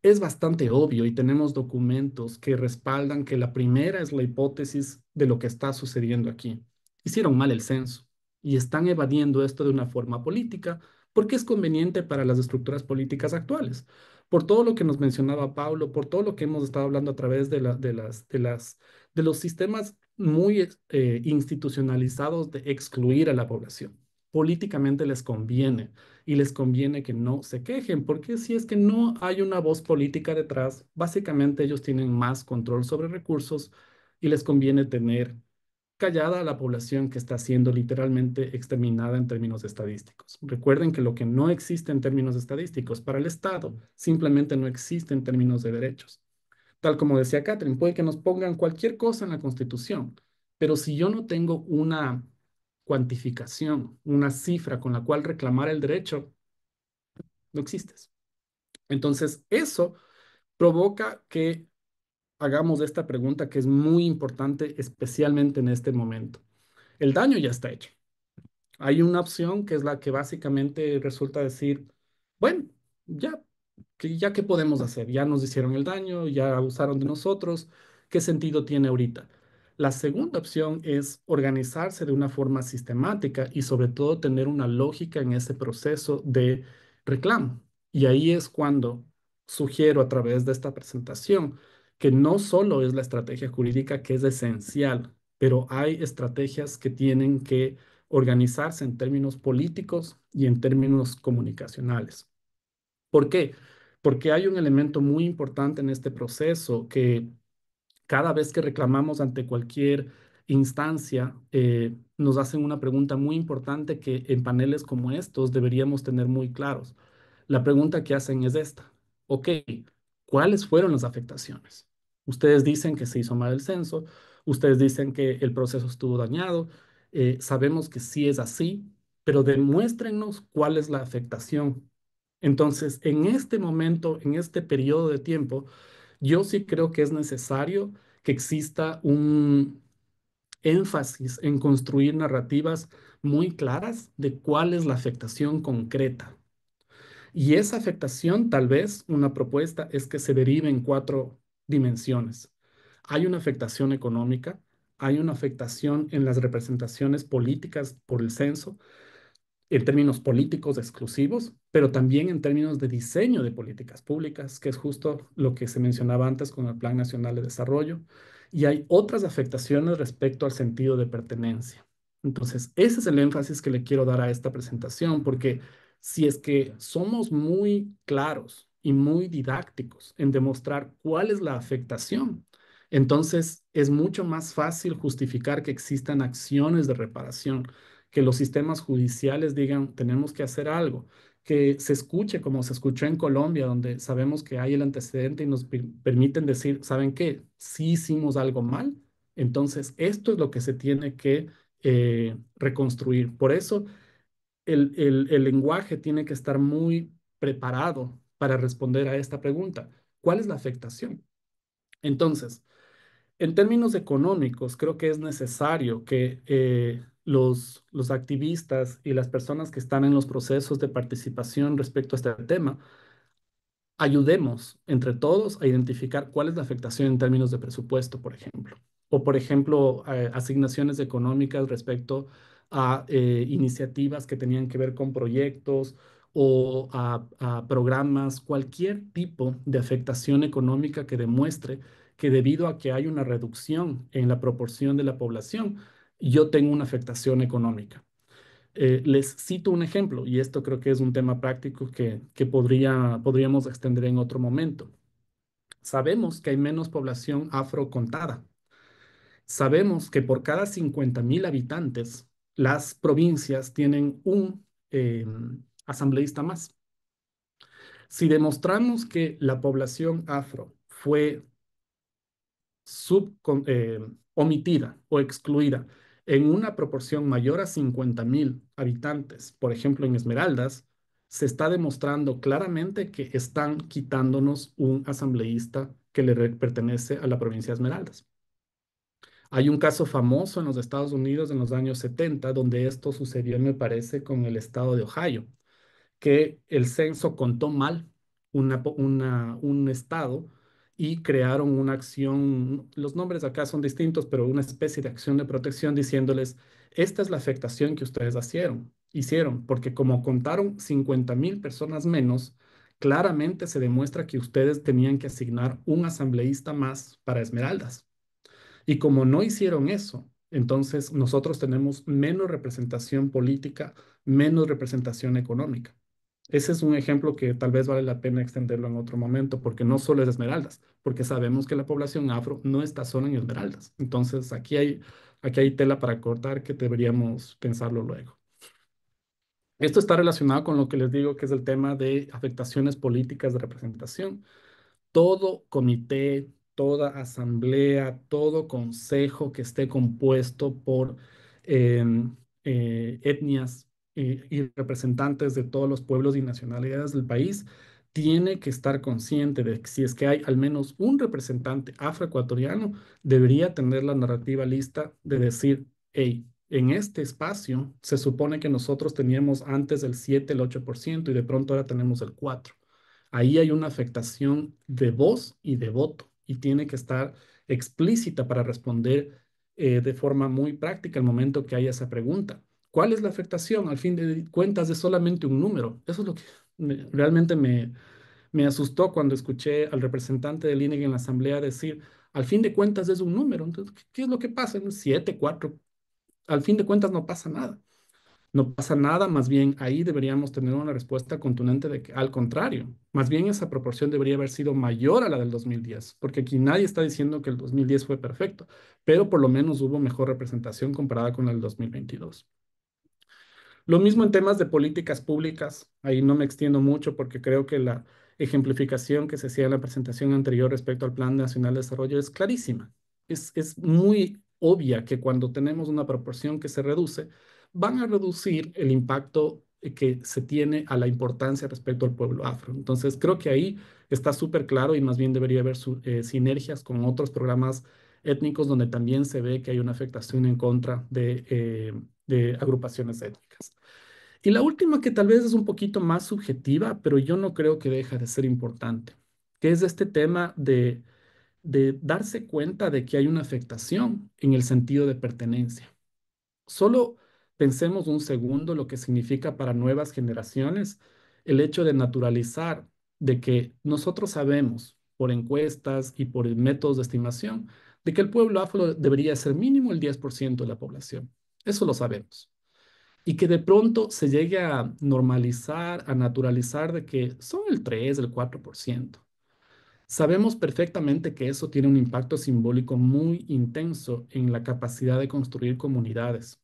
Es bastante obvio y tenemos documentos que respaldan que la primera es la hipótesis de lo que está sucediendo aquí. Hicieron mal el censo y están evadiendo esto de una forma política porque es conveniente para las estructuras políticas actuales. Por todo lo que nos mencionaba Pablo, por todo lo que hemos estado hablando a través de, los sistemas muy eh, institucionalizados de excluir a la población. Políticamente les conviene y les conviene que no se quejen, porque si es que no hay una voz política detrás, básicamente ellos tienen más control sobre recursos y les conviene tener callada a la población que está siendo literalmente exterminada en términos estadísticos. Recuerden que lo que no existe en términos estadísticos para el Estado simplemente no existe en términos de derechos. Tal como decía Catherine, puede que nos pongan cualquier cosa en la Constitución, pero si yo no tengo una cuantificación, una cifra con la cual reclamar el derecho, no existes. Entonces, eso provoca que hagamos esta pregunta que es muy importante, especialmente en este momento. El daño ya está hecho. Hay una opción que es la que básicamente resulta decir, bueno, ya, ya qué podemos hacer, ya nos hicieron el daño, ya abusaron de nosotros, ¿qué sentido tiene ahorita? La segunda opción es organizarse de una forma sistemática y sobre todo tener una lógica en ese proceso de reclamo. Y ahí es cuando sugiero a través de esta presentación que no solo es la estrategia jurídica que es esencial, pero hay estrategias que tienen que organizarse en términos políticos y en términos comunicacionales. ¿Por qué? Porque hay un elemento muy importante en este proceso que cada vez que reclamamos ante cualquier instancia, eh, nos hacen una pregunta muy importante que en paneles como estos deberíamos tener muy claros. La pregunta que hacen es esta. Ok, ¿Cuáles fueron las afectaciones? Ustedes dicen que se hizo mal el censo, ustedes dicen que el proceso estuvo dañado, eh, sabemos que sí es así, pero demuéstrenos cuál es la afectación. Entonces, en este momento, en este periodo de tiempo, yo sí creo que es necesario que exista un énfasis en construir narrativas muy claras de cuál es la afectación concreta. Y esa afectación, tal vez una propuesta es que se derive en cuatro dimensiones. Hay una afectación económica, hay una afectación en las representaciones políticas por el censo, en términos políticos exclusivos, pero también en términos de diseño de políticas públicas, que es justo lo que se mencionaba antes con el Plan Nacional de Desarrollo, y hay otras afectaciones respecto al sentido de pertenencia. Entonces, ese es el énfasis que le quiero dar a esta presentación, porque si es que somos muy claros y muy didácticos en demostrar cuál es la afectación, entonces es mucho más fácil justificar que existan acciones de reparación, que los sistemas judiciales digan tenemos que hacer algo, que se escuche como se escuchó en Colombia, donde sabemos que hay el antecedente y nos permiten decir, ¿saben qué? Si hicimos algo mal, entonces esto es lo que se tiene que eh, reconstruir. Por eso el, lenguaje tiene que estar muy preparado para responder a esta pregunta. ¿Cuál es la afectación? Entonces, en términos económicos, creo que es necesario que eh, los, los activistas y las personas que están en los procesos de participación respecto a este tema ayudemos entre todos a identificar cuál es la afectación en términos de presupuesto, por ejemplo, o por ejemplo, eh, asignaciones económicas respecto a eh, iniciativas que tenían que ver con proyectos o a, programas, cualquier tipo de afectación económica que demuestre que debido a que hay una reducción en la proporción de la población, yo tengo una afectación económica. Eh, les cito un ejemplo, y esto creo que es un tema práctico que, que podría, podríamos extender en otro momento. Sabemos que hay menos población afro contada. Sabemos que por cada 50.000 habitantes las provincias tienen un em, asambleísta más. Si demostramos que la población afro fue em, omitida o excluida en una proporción mayor a 50 mil habitantes, por ejemplo en Esmeraldas, se está demostrando claramente que están quitándonos un asambleísta que le pertenece a la provincia de Esmeraldas. Hay un caso famoso en los Estados Unidos en los años 70, donde esto sucedió, me parece, con el estado de Ohio, que el censo contó mal un estado y crearon una acción, los nombres acá son distintos, pero una especie de acción de protección diciéndoles, esta es la afectación que ustedes hicieron, hicieron porque como contaron 50 mil personas menos, claramente se demuestra que ustedes tenían que asignar un asambleísta más para Esmeraldas y como no hicieron eso, entonces nosotros tenemos menos representación política, menos representación económica. Ese es un ejemplo que tal vez vale la pena extenderlo en otro momento, porque no solo es Esmeraldas, porque sabemos que la población afro no está solo en Esmeraldas. Entonces, aquí hay, aquí hay tela para cortar que deberíamos pensarlo luego. Esto está relacionado con lo que les digo, que es el tema de afectaciones políticas de representación. Todo comité, toda asamblea, todo consejo que esté compuesto por em, eh, etnias y, representantes de todos los pueblos y nacionalidades del país, tiene que estar consciente de que si es que hay al menos un representante afroecuatoriano, debería tener la narrativa lista de decir, hey, en este espacio se supone que nosotros teníamos antes el 7, el 8% y de pronto ahora tenemos el 4%. Ahí hay una afectación de voz y de voto y tiene que estar explícita para responder eh, de forma muy práctica al momento que haya esa pregunta. ¿Cuál es la afectación? Al fin de cuentas es solamente un número. Eso es lo que realmente me, me asustó cuando escuché al representante del INEG en la asamblea decir, al fin de cuentas es un número. Entonces, ¿qué, es lo que pasa? siete cuatro al fin de cuentas no pasa nada no pasa nada, más bien ahí deberíamos tener una respuesta contundente de que al contrario, más bien esa proporción debería haber sido mayor a la del 2010, porque aquí nadie está diciendo que el 2010 fue perfecto, pero por lo menos hubo mejor representación comparada con el del 2022. Lo mismo en temas de políticas públicas, ahí no me extiendo mucho porque creo que la ejemplificación que se hacía en la presentación anterior respecto al Plan Nacional de Desarrollo es clarísima. Es, es muy obvia que cuando tenemos una proporción que se reduce, van a reducir el impacto eh, que se tiene a la importancia respecto al pueblo afro. Entonces, creo que ahí está súper claro y más bien debería haber eh, sinergias con otros programas étnicos donde también se ve que hay una afectación en contra eh, de, agrupaciones étnicas. Y la última, que tal vez es un poquito más subjetiva, pero yo no creo que deja de ser importante, que es este tema de, de darse cuenta de que hay una afectación en el sentido de pertenencia. Solo Pensemos un segundo lo que significa para nuevas generaciones el hecho de naturalizar, de que nosotros sabemos por encuestas y por métodos de estimación, de que el pueblo afro debería ser mínimo el 10% de la población. Eso lo sabemos. Y que de pronto se llegue a normalizar, a naturalizar de que son el 3, el 4%. Sabemos perfectamente que eso tiene un impacto simbólico muy intenso en la capacidad de construir comunidades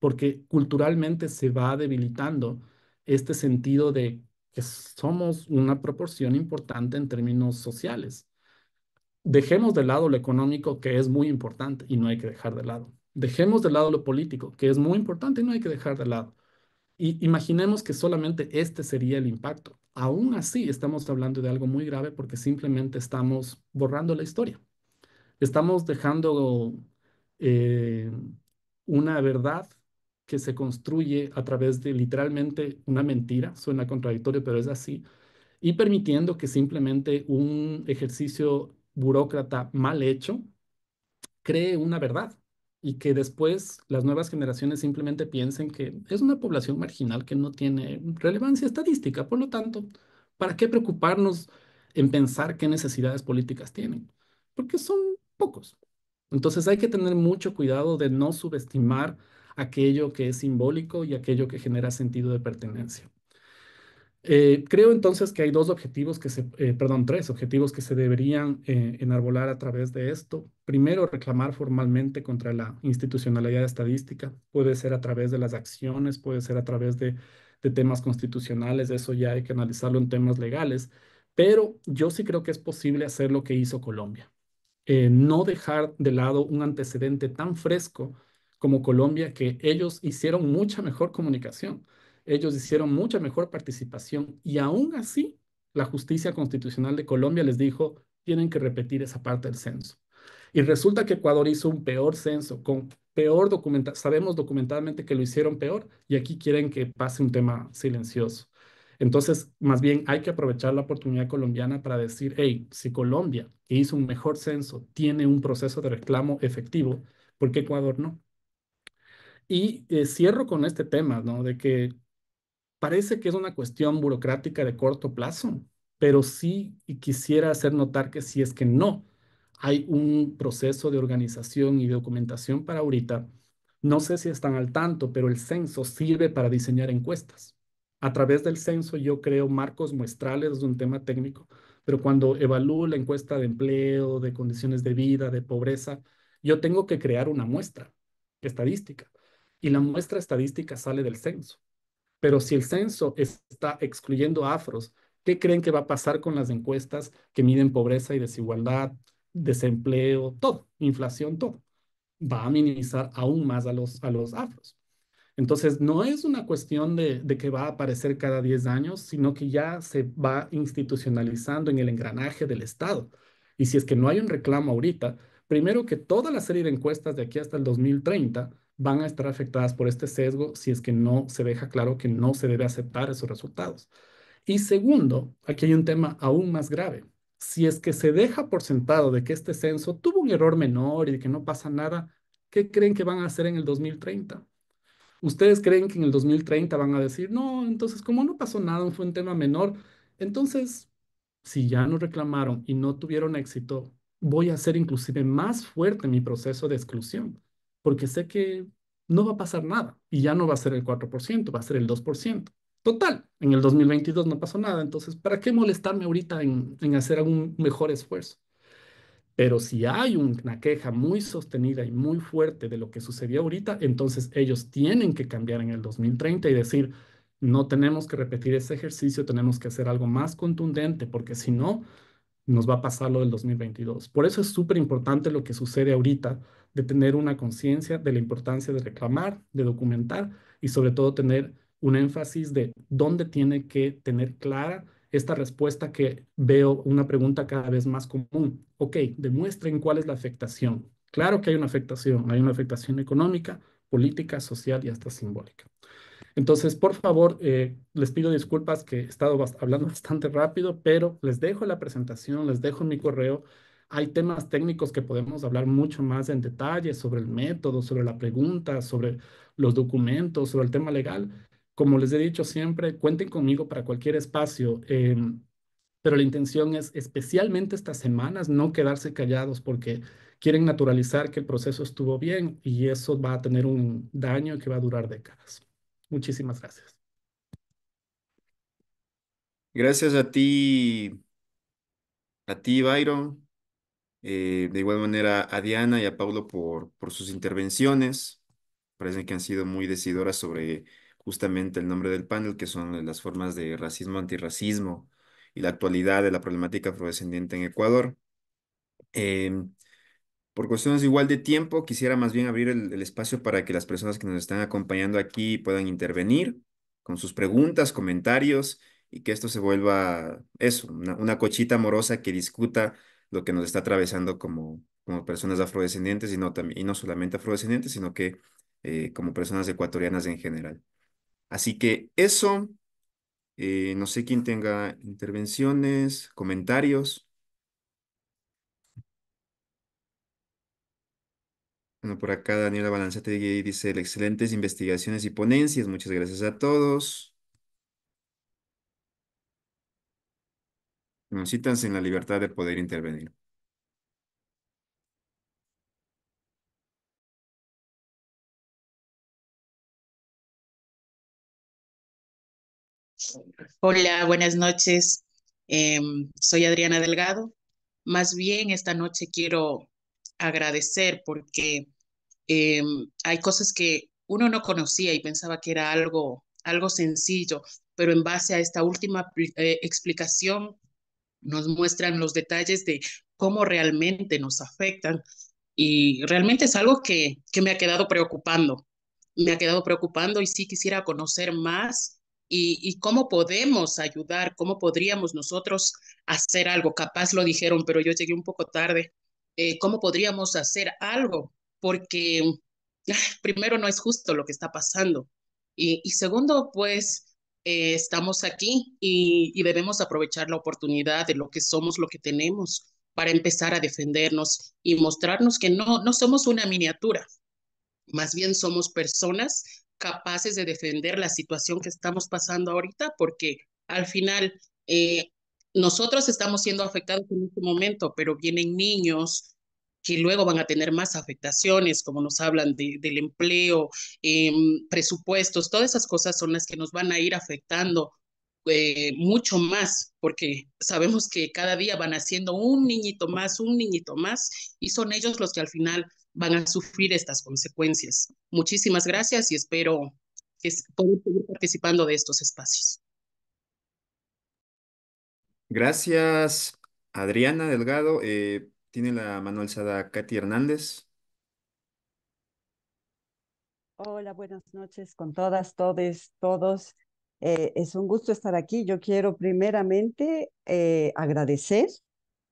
porque culturalmente se va debilitando este sentido de que somos una proporción importante en términos sociales. Dejemos de lado lo económico, que es muy importante y no hay que dejar de lado. Dejemos de lado lo político, que es muy importante y no hay que dejar de lado. Y imaginemos que solamente este sería el impacto. Aún así, estamos hablando de algo muy grave porque simplemente estamos borrando la historia. Estamos dejando eh, una verdad que se construye a través de literalmente una mentira, suena contradictorio, pero es así, y permitiendo que simplemente un ejercicio burócrata mal hecho cree una verdad y que después las nuevas generaciones simplemente piensen que es una población marginal que no tiene relevancia estadística. Por lo tanto, ¿para qué preocuparnos en pensar qué necesidades políticas tienen? Porque son pocos. Entonces hay que tener mucho cuidado de no subestimar aquello que es simbólico y aquello que genera sentido de pertenencia. Eh, creo entonces que hay dos objetivos que se, eh, perdón, tres objetivos que se deberían eh, enarbolar a través de esto. Primero, reclamar formalmente contra la institucionalidad estadística. Puede ser a través de las acciones, puede ser a través de, de temas constitucionales, eso ya hay que analizarlo en temas legales, pero yo sí creo que es posible hacer lo que hizo Colombia. no dejar de lado un antecedente tan fresco como Colombia, que ellos hicieron mucha mejor comunicación, ellos hicieron mucha mejor participación y aún así la justicia constitucional de Colombia les dijo, tienen que repetir esa parte del censo. Y resulta que Ecuador hizo un peor censo, con peor documentación, sabemos documentalmente que lo hicieron peor y aquí quieren que pase un tema silencioso. Entonces, más bien hay que aprovechar la oportunidad colombiana para decir, hey, si Colombia, que hizo un mejor censo, tiene un proceso de reclamo efectivo, ¿por qué Ecuador no? Y eh, cierro con este tema, ¿no? De que parece que es una cuestión burocrática de corto plazo, pero sí y quisiera hacer notar que si es que no hay un proceso de organización y documentación para ahorita, no sé si están al tanto, pero el censo sirve para diseñar encuestas. A través del censo yo creo marcos muestrales, de un tema técnico, pero cuando evalúo la encuesta de empleo, de condiciones de vida, de pobreza, yo tengo que crear una muestra estadística y la muestra estadística sale del censo. Pero si el censo está excluyendo afros, ¿qué creen que va a pasar con las encuestas que miden pobreza y desigualdad, desempleo, todo, inflación, todo? Va a minimizar aún más a los, a los afros. Entonces, no es una cuestión de, de, que va a aparecer cada 10 años, sino que ya se va institucionalizando en el engranaje del Estado. Y si es que no hay un reclamo ahorita, primero que toda la serie de encuestas de aquí hasta el 2030 van a estar afectadas por este sesgo si es que no se deja claro que no se debe aceptar esos resultados. Y segundo, aquí hay un tema aún más grave. Si es que se deja por sentado de que este censo tuvo un error menor y de que no pasa nada, ¿qué creen que van a hacer en el 2030? ¿Ustedes creen que en el 2030 van a decir, no, entonces como no pasó nada, fue un tema menor, entonces si ya no reclamaron y no tuvieron éxito, voy a ser inclusive más fuerte en mi proceso de exclusión? porque sé que no va a pasar nada y ya no va a ser el 4%, va a ser el 2%. Total, en el 2022 no pasó nada, entonces, ¿para qué molestarme ahorita en, hacer algún mejor esfuerzo? Pero si hay una queja muy sostenida y muy fuerte de lo que sucedió ahorita, entonces ellos tienen que cambiar en el 2030 y decir, no tenemos que repetir ese ejercicio, tenemos que hacer algo más contundente, porque si no, nos va a pasar lo del 2022. Por eso es súper importante lo que sucede ahorita de tener una conciencia de la importancia de reclamar, de documentar y sobre todo tener un énfasis de dónde tiene que tener clara esta respuesta que veo una pregunta cada vez más común. Ok, demuestren cuál es la afectación. Claro que hay una afectación, hay una afectación económica, política, social y hasta simbólica. Entonces, por favor, eh, les pido disculpas que he estado hablando bastante rápido, pero les dejo la presentación, les dejo mi correo hay temas técnicos que podemos hablar mucho más en detalle sobre el método, sobre la pregunta, sobre los documentos, sobre el tema legal. Como les he dicho siempre, cuenten conmigo para cualquier espacio. Eh, pero la intención es, especialmente estas semanas, no quedarse callados porque quieren naturalizar que el proceso estuvo bien y eso va a tener un daño que va a durar décadas. Muchísimas gracias. Gracias a ti, a ti, Byron. Eh, de igual manera a Diana y a Pablo por, por sus intervenciones. parece que han sido muy decidoras sobre justamente el nombre del panel, que son las formas de racismo, antirracismo y la actualidad de la problemática afrodescendiente en Ecuador. Em, por cuestiones igual de tiempo, quisiera más bien abrir el, espacio para que las personas que nos están acompañando aquí puedan intervenir con sus preguntas, comentarios y que esto se vuelva eso, una cochita amorosa que discuta lo que nos está atravesando como, como personas afrodescendientes y no, no solamente afrodescendientes, sino que eh, como personas ecuatorianas en general. Así que eso, eh, no sé quién tenga intervenciones, comentarios. Bueno, por acá Daniela Balancete dice, excelentes investigaciones y ponencias, muchas gracias a todos. nos citan la libertad de poder intervenir. Hola, buenas noches. Em, soy Adriana Delgado. Más bien esta noche quiero agradecer porque em, hay cosas que uno no conocía y pensaba que era algo, algo sencillo, pero en base a esta última eh, explicación nos muestran los detalles de cómo realmente nos afectan. Y realmente es algo que, me ha quedado preocupando, me ha quedado preocupando y sí quisiera conocer más y, cómo podemos ayudar, cómo podríamos nosotros hacer algo. Capaz lo dijeron, pero yo llegué un poco tarde. Eh, ¿Cómo podríamos hacer algo? Porque ah, primero no es justo lo que está pasando. y segundo, pues eh, estamos aquí y, debemos aprovechar la oportunidad de lo que somos, lo que tenemos, para empezar a defendernos y mostrarnos que no, no somos una miniatura, más bien somos personas capaces de defender la situación que estamos pasando ahorita, porque al final eh, nosotros estamos siendo afectados en este momento, pero vienen niños, que luego van a tener más afectaciones, como nos hablan del empleo, em, presupuestos, todas esas cosas son las que nos van a ir afectando eh, mucho más, porque sabemos que cada día van haciendo un niñito más, un niñito más, y son ellos los que al final van a sufrir estas consecuencias. Muchísimas gracias y espero que puedan seguir participando de estos espacios. Gracias, Adriana Delgado. Eh, tiene la mano alzada Katy Hernández. Hola, buenas noches con todas, todos, todos. Eh, es un gusto estar aquí. Yo quiero primeramente eh, agradecer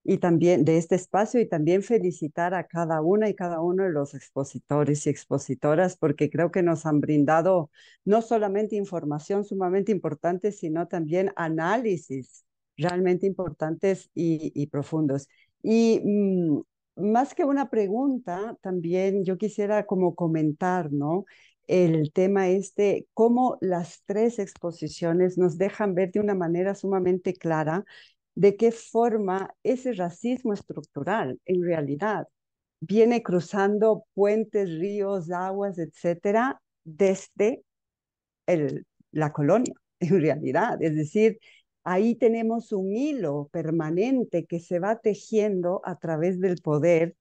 y también de este espacio y también felicitar a cada una y cada uno de los expositores y expositoras porque creo que nos han brindado no solamente información sumamente importante, sino también análisis realmente importantes y, y profundos. Y mm, más que una pregunta, también yo quisiera como comentar, ¿no? El tema este, cómo las tres exposiciones nos dejan ver de una manera sumamente clara de qué forma ese racismo estructural en realidad viene cruzando puentes, ríos, aguas, etcétera, desde la colonia, en realidad. Es decir, ahí tenemos un hilo permanente que se va tejiendo a través del poder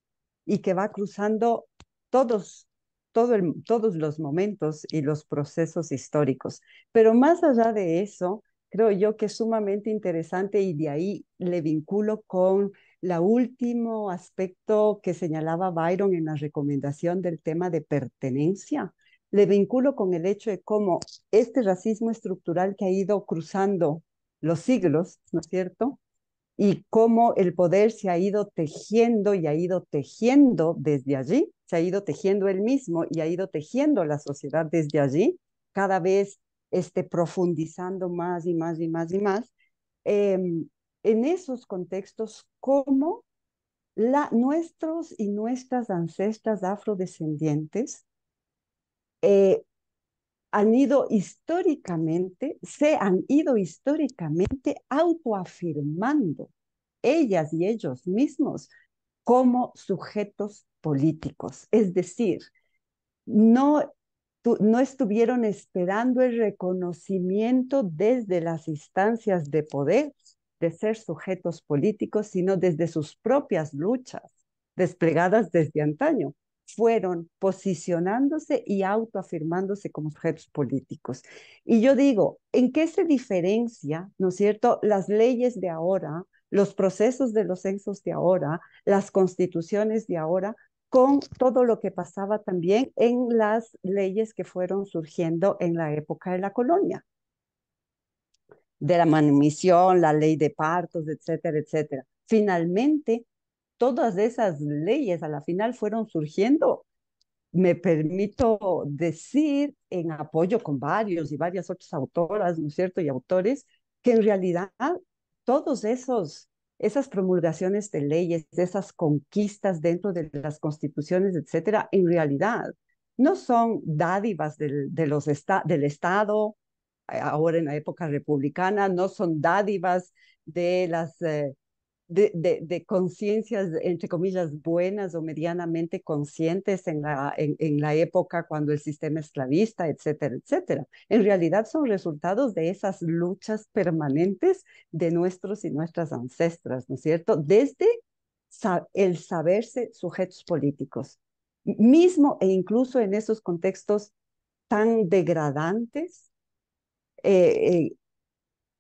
y que va cruzando todos, todos los momentos y los procesos históricos. Pero más allá de eso, creo yo que es sumamente interesante y de ahí le vinculo con la último aspecto que señalaba Byron en la recomendación del tema de pertenencia. Le vinculo con el hecho de cómo este racismo estructural que ha ido cruzando los siglos, ¿no es cierto? Y cómo el poder se ha ido tejiendo y ha ido tejiendo desde allí, se ha ido tejiendo él mismo y ha ido tejiendo la sociedad desde allí, cada vez este, profundizando más y más y más y más. Em, en esos contextos, cómo la, nuestros y nuestras ancestras afrodescendientes eh, han ido históricamente, se han ido históricamente autoafirmando ellas y ellos mismos como sujetos políticos. Es decir, no, no estuvieron esperando el reconocimiento desde las instancias de poder de ser sujetos políticos, sino desde sus propias luchas desplegadas desde antaño fueron posicionándose y autoafirmándose como sujetos políticos. Y yo digo, ¿en qué se diferencia, ¿no es cierto?, las leyes de ahora, los procesos de los censos de ahora, las constituciones de ahora, con todo lo que pasaba también en las leyes que fueron surgiendo en la época de la colonia de la manumisión, la ley de partos, etcétera, etcétera. Finalmente, todas esas leyes a la final fueron surgiendo, me permito decir, en apoyo con varios y varias otras autoras, ¿no es cierto?, y autores, que en realidad todos esos esas promulgaciones de leyes, esas conquistas dentro de las constituciones, etcétera, en realidad no son dádivas del, del Estado, eh, ahora en la época republicana, no son dádivas de las eh, de, conciencias, entre comillas, buenas o medianamente conscientes en la, en, la época cuando el sistema esclavista, etcétera, etcétera. En realidad son resultados de esas luchas permanentes de nuestros y nuestras ancestras, ¿no es cierto? Desde el saberse sujetos políticos, mismo e incluso en esos contextos tan degradantes eh, eh,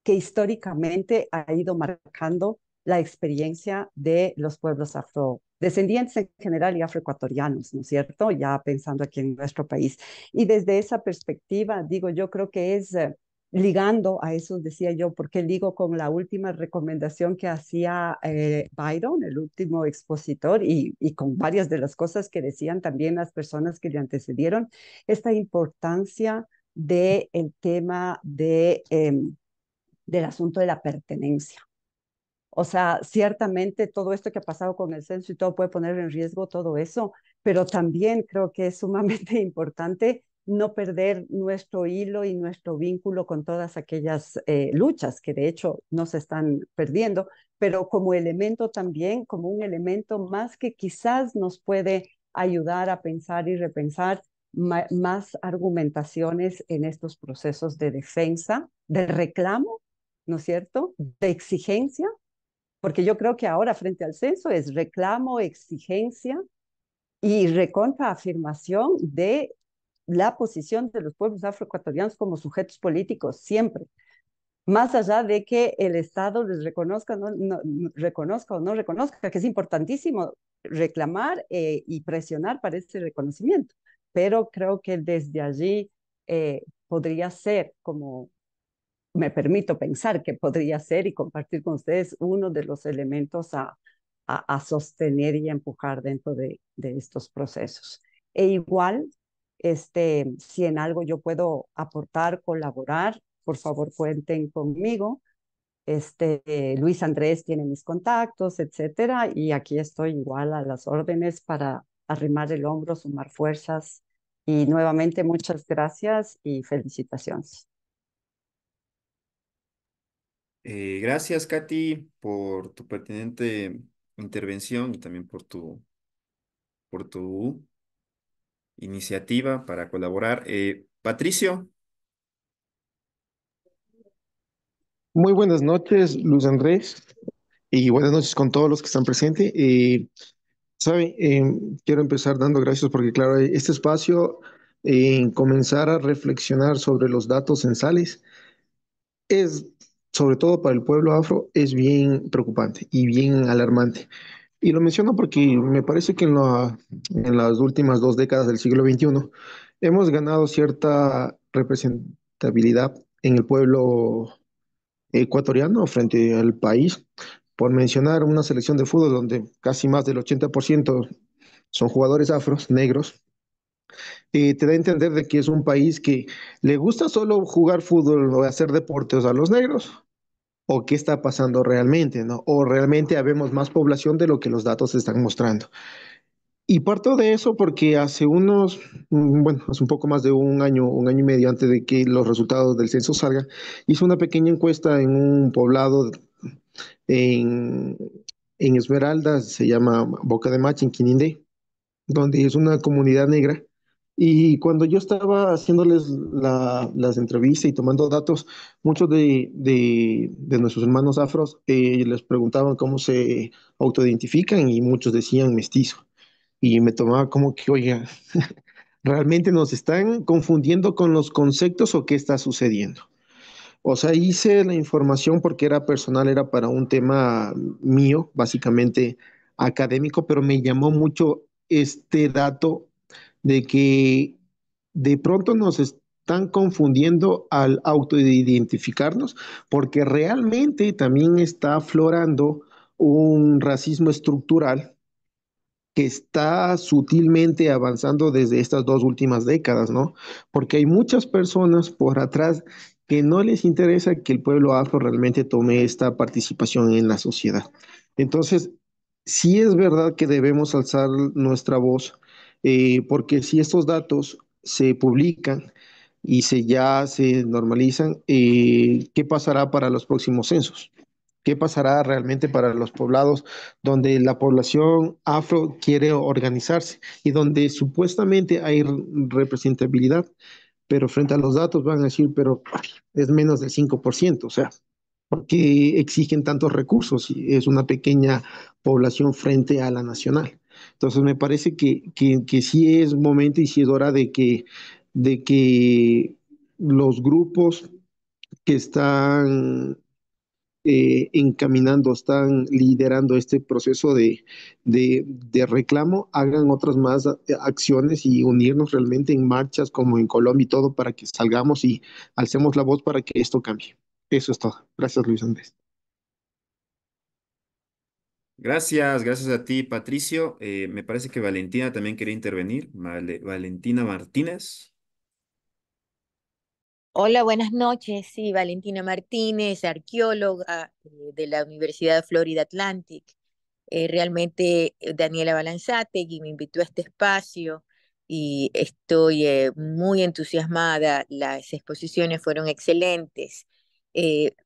que históricamente ha ido marcando la experiencia de los pueblos afrodescendientes en general y afroecuatorianos, ¿no es cierto? Ya pensando aquí en nuestro país. Y desde esa perspectiva, digo, yo creo que es eh, ligando a eso, decía yo, porque ligo con la última recomendación que hacía eh, Byron, el último expositor, y, y con varias de las cosas que decían también las personas que le antecedieron, esta importancia del el tema de, em, del asunto de la pertenencia o sea, ciertamente todo esto que ha pasado con el censo y todo puede poner en riesgo todo eso, pero también creo que es sumamente importante no perder nuestro hilo y nuestro vínculo con todas aquellas eh, luchas que de hecho no se están perdiendo, pero como elemento también, como un elemento más que quizás nos puede ayudar a pensar y repensar más argumentaciones en estos procesos de defensa, de reclamo, ¿no es cierto? De exigencia porque yo creo que ahora frente al censo es reclamo, exigencia y recontraafirmación de la posición de los pueblos afroecuatorianos como sujetos políticos siempre. Más allá de que el Estado les reconozca, o no reconozca, que es importantísimo reclamar eh, y presionar para ese reconocimiento. Pero creo que desde allí eh, podría ser como me permito pensar que podría ser y compartir con ustedes uno de los elementos a, a, sostener y empujar dentro de, de estos procesos. E igual, este, si en algo yo puedo aportar, colaborar, por favor cuenten conmigo. Este, eh, Luis Andrés tiene mis contactos, etcétera, y aquí estoy igual a las órdenes para arrimar el hombro, sumar fuerzas. Y nuevamente muchas gracias y felicitaciones. Eh, gracias, Katy, por tu pertinente intervención y también por tu, por tu iniciativa para colaborar. Eh, Patricio. Muy buenas noches, Luz Andrés, y buenas noches con todos los que están presentes. Eh, Sabe, quiero empezar dando gracias porque, claro, este espacio, en comenzar a reflexionar sobre los datos censales, es sobre todo para el pueblo afro, es bien preocupante y bien alarmante. Y lo menciono porque me parece que en, las últimas dos décadas del siglo XXI hemos ganado cierta representabilidad en el pueblo ecuatoriano frente al país. Por mencionar una selección de fútbol donde casi más del 80% son jugadores afros, negros, eh, te da a entender de que es un país que le gusta solo jugar fútbol o hacer deportes a los negros. O qué está pasando realmente, ¿no? O realmente habemos más población de lo que los datos están mostrando. Y parto de eso porque hace unos, bueno, hace un poco más de un año, un año y medio antes de que los resultados del censo salgan, hice una pequeña encuesta en un poblado en, en Esmeralda, se llama Boca de Machín, en Quinindé, donde es una comunidad negra y cuando yo estaba haciéndoles las entrevistas y tomando datos, muchos de, de, nuestros hermanos afros eh, les preguntaban cómo se autoidentifican y muchos decían mestizo. Y me tomaba como que, oiga, ¿realmente nos están confundiendo con los conceptos o qué está sucediendo? O sea, hice la información porque era personal, era para un tema mío, básicamente académico, pero me llamó mucho este dato de que de pronto nos están confundiendo al autoidentificarnos, porque realmente también está aflorando un racismo estructural que está sutilmente avanzando desde estas dos últimas décadas, ¿no? Porque hay muchas personas por atrás que no les interesa que el pueblo afro realmente tome esta participación en la sociedad. Entonces, sí es verdad que debemos alzar nuestra voz eh, porque si estos datos se publican y se, ya se normalizan, eh, ¿qué pasará para los próximos censos? ¿Qué pasará realmente para los poblados donde la población afro quiere organizarse y donde supuestamente hay representabilidad? Pero frente a los datos van a decir, pero es menos del 5%, o sea, porque exigen tantos recursos? Y es una pequeña población frente a la nacional. Entonces me parece que, que, sí es momento y sí es hora de que, de que los grupos que están eh, encaminando, están liderando este proceso de, reclamo, hagan otras más acciones y unirnos realmente en marchas como en Colombia y todo para que salgamos y alcemos la voz para que esto cambie. Eso es todo. Gracias, Luis Andrés. Gracias, gracias a ti, Patricio. Eh, me parece que Valentina también quería intervenir. Valentina Martínez. Hola, buenas noches. Sí, Valentina Martínez, arqueóloga eh, de la Universidad de Florida Atlantic. Eh, realmente Daniela Balanzategui me invitó a este espacio y estoy muy entusiasmada. Las exposiciones fueron excelentes.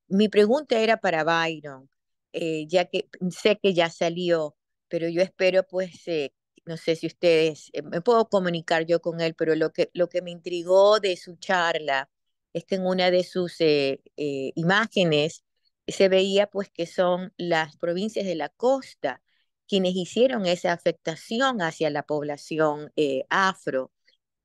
mi pregunta era para Byron. Eh, ya que sé que ya salió, pero yo espero pues, eh, no sé si ustedes, eh, me puedo comunicar yo con él, pero lo que, lo que me intrigó de su charla es que en una de sus imágenes se veía pues que son las provincias de la costa quienes hicieron esa afectación hacia la población afro.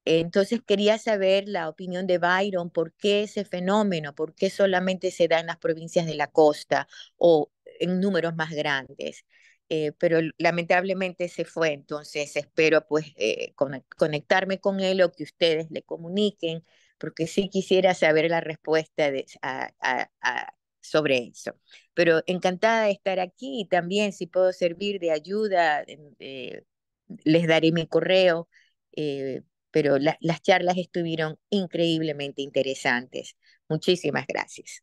Entonces quería saber la opinión de Byron, por qué ese fenómeno, por qué solamente se da en las provincias de la costa o en números más grandes. Eh, pero lamentablemente se fue, entonces espero pues eh, conectarme con él o que ustedes le comuniquen, porque sí quisiera saber la respuesta de, sobre eso. Pero encantada de estar aquí y también si puedo servir de ayuda, eh, les daré mi correo, pero las charlas estuvieron increíblemente interesantes. Muchísimas gracias.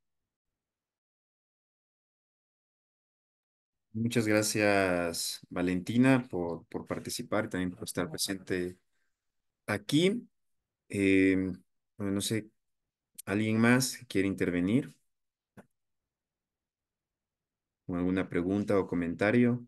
Muchas gracias, Valentina, por, por participar y también por estar presente aquí. Eh, no sé, ¿alguien más quiere intervenir? alguna pregunta o comentario?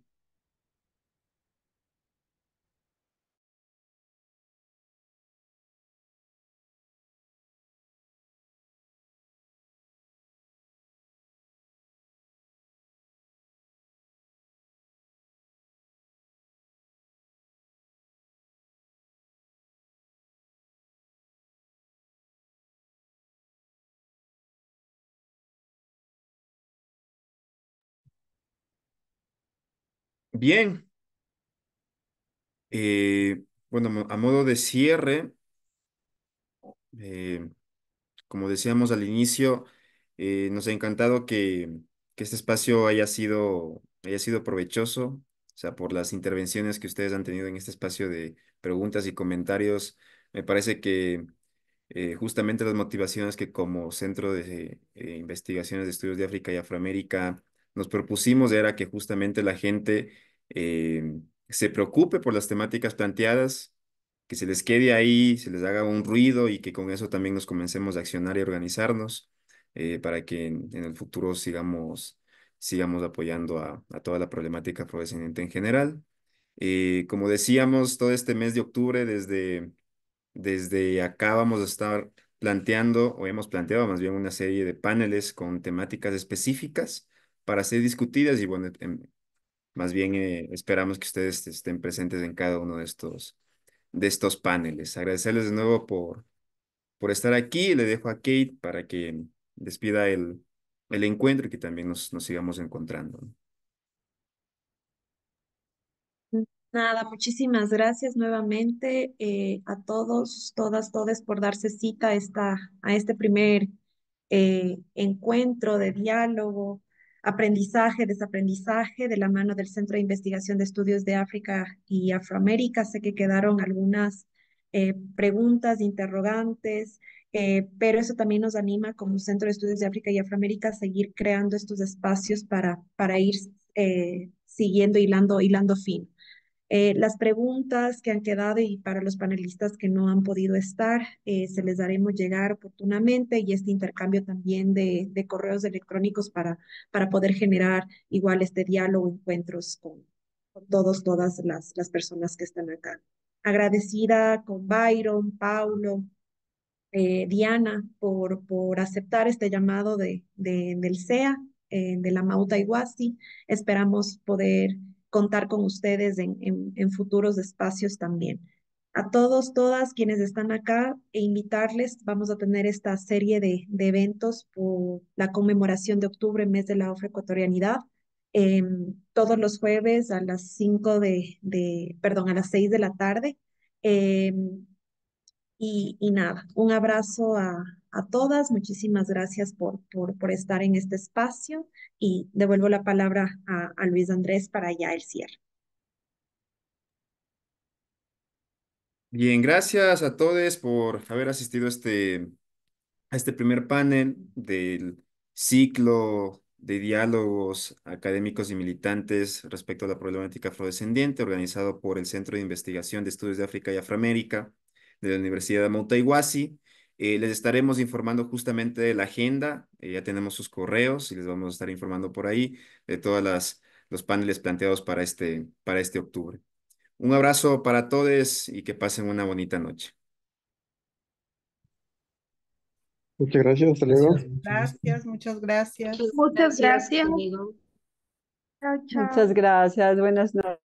Bien. Eh, bueno, a modo de cierre, eh, como decíamos al inicio, eh, nos ha encantado que, este espacio haya sido, haya sido provechoso, o sea, por las intervenciones que ustedes han tenido en este espacio de preguntas y comentarios, me parece que justamente las motivaciones que como Centro de Investigaciones de Estudios de África y Afroamérica nos propusimos era que justamente la gente eh, se preocupe por las temáticas planteadas, que se les quede ahí, se les haga un ruido y que con eso también nos comencemos a accionar y organizarnos eh, para que en, el futuro sigamos, sigamos apoyando a, toda la problemática proveniente en general. Eh, como decíamos, todo este mes de octubre, desde, desde acá vamos a estar planteando, o hemos planteado más bien una serie de paneles con temáticas específicas para ser discutidas y bueno, em, más bien eh, esperamos que ustedes estén presentes en cada uno de estos, de estos paneles. Agradecerles de nuevo por, por estar aquí. Le dejo a Kate para que despida el, el encuentro y que también nos, nos sigamos encontrando. Nada, muchísimas gracias nuevamente eh, a todos, todas, todes por darse cita a, esta, a este primer eh, encuentro de diálogo aprendizaje, desaprendizaje de la mano del Centro de Investigación de Estudios de África y Afroamérica. Sé que quedaron algunas eh, preguntas, interrogantes, eh, pero eso también nos anima como Centro de Estudios de África y Afroamérica a seguir creando estos espacios para, para ir eh, siguiendo, hilando, hilando fin. Eh, las preguntas que han quedado y para los panelistas que no han podido estar, eh, se les daremos llegar oportunamente y este intercambio también de, de, correos electrónicos para, para poder generar igual este diálogo, encuentros con, todos, todas las, las personas que están acá. Agradecida con Byron, Paulo, eh, Diana por, por aceptar este llamado de, de del CEA, de la Mauta Iguasi. Esperamos poder contar con ustedes en, en, futuros espacios también. A todos, todas quienes están acá e invitarles, vamos a tener esta serie de, eventos por la conmemoración de octubre, mes de la afroecuatorianidad. Eh, todos los jueves a las 5 de, de, perdón, a las 6 de la tarde. Em, y, y, nada, un abrazo a, a todas. Muchísimas gracias por, por, estar en este espacio y devuelvo la palabra a, Luis Andrés para ya el cierre. Bien, gracias a todos por haber asistido a este, este primer panel del ciclo de diálogos académicos y militantes respecto a la problemática afrodescendiente organizado por el Centro de Investigación de Estudios de África y Afroamérica de la Universidad de Montaiwasi eh, les estaremos informando justamente de la agenda, eh, ya tenemos sus correos y les vamos a estar informando por ahí de todos los paneles planteados para este, para este octubre. Un abrazo para todos y que pasen una bonita noche. Muchas gracias, hasta Gracias, muchas gracias. Muchas gracias. Muchas gracias, buenas noches.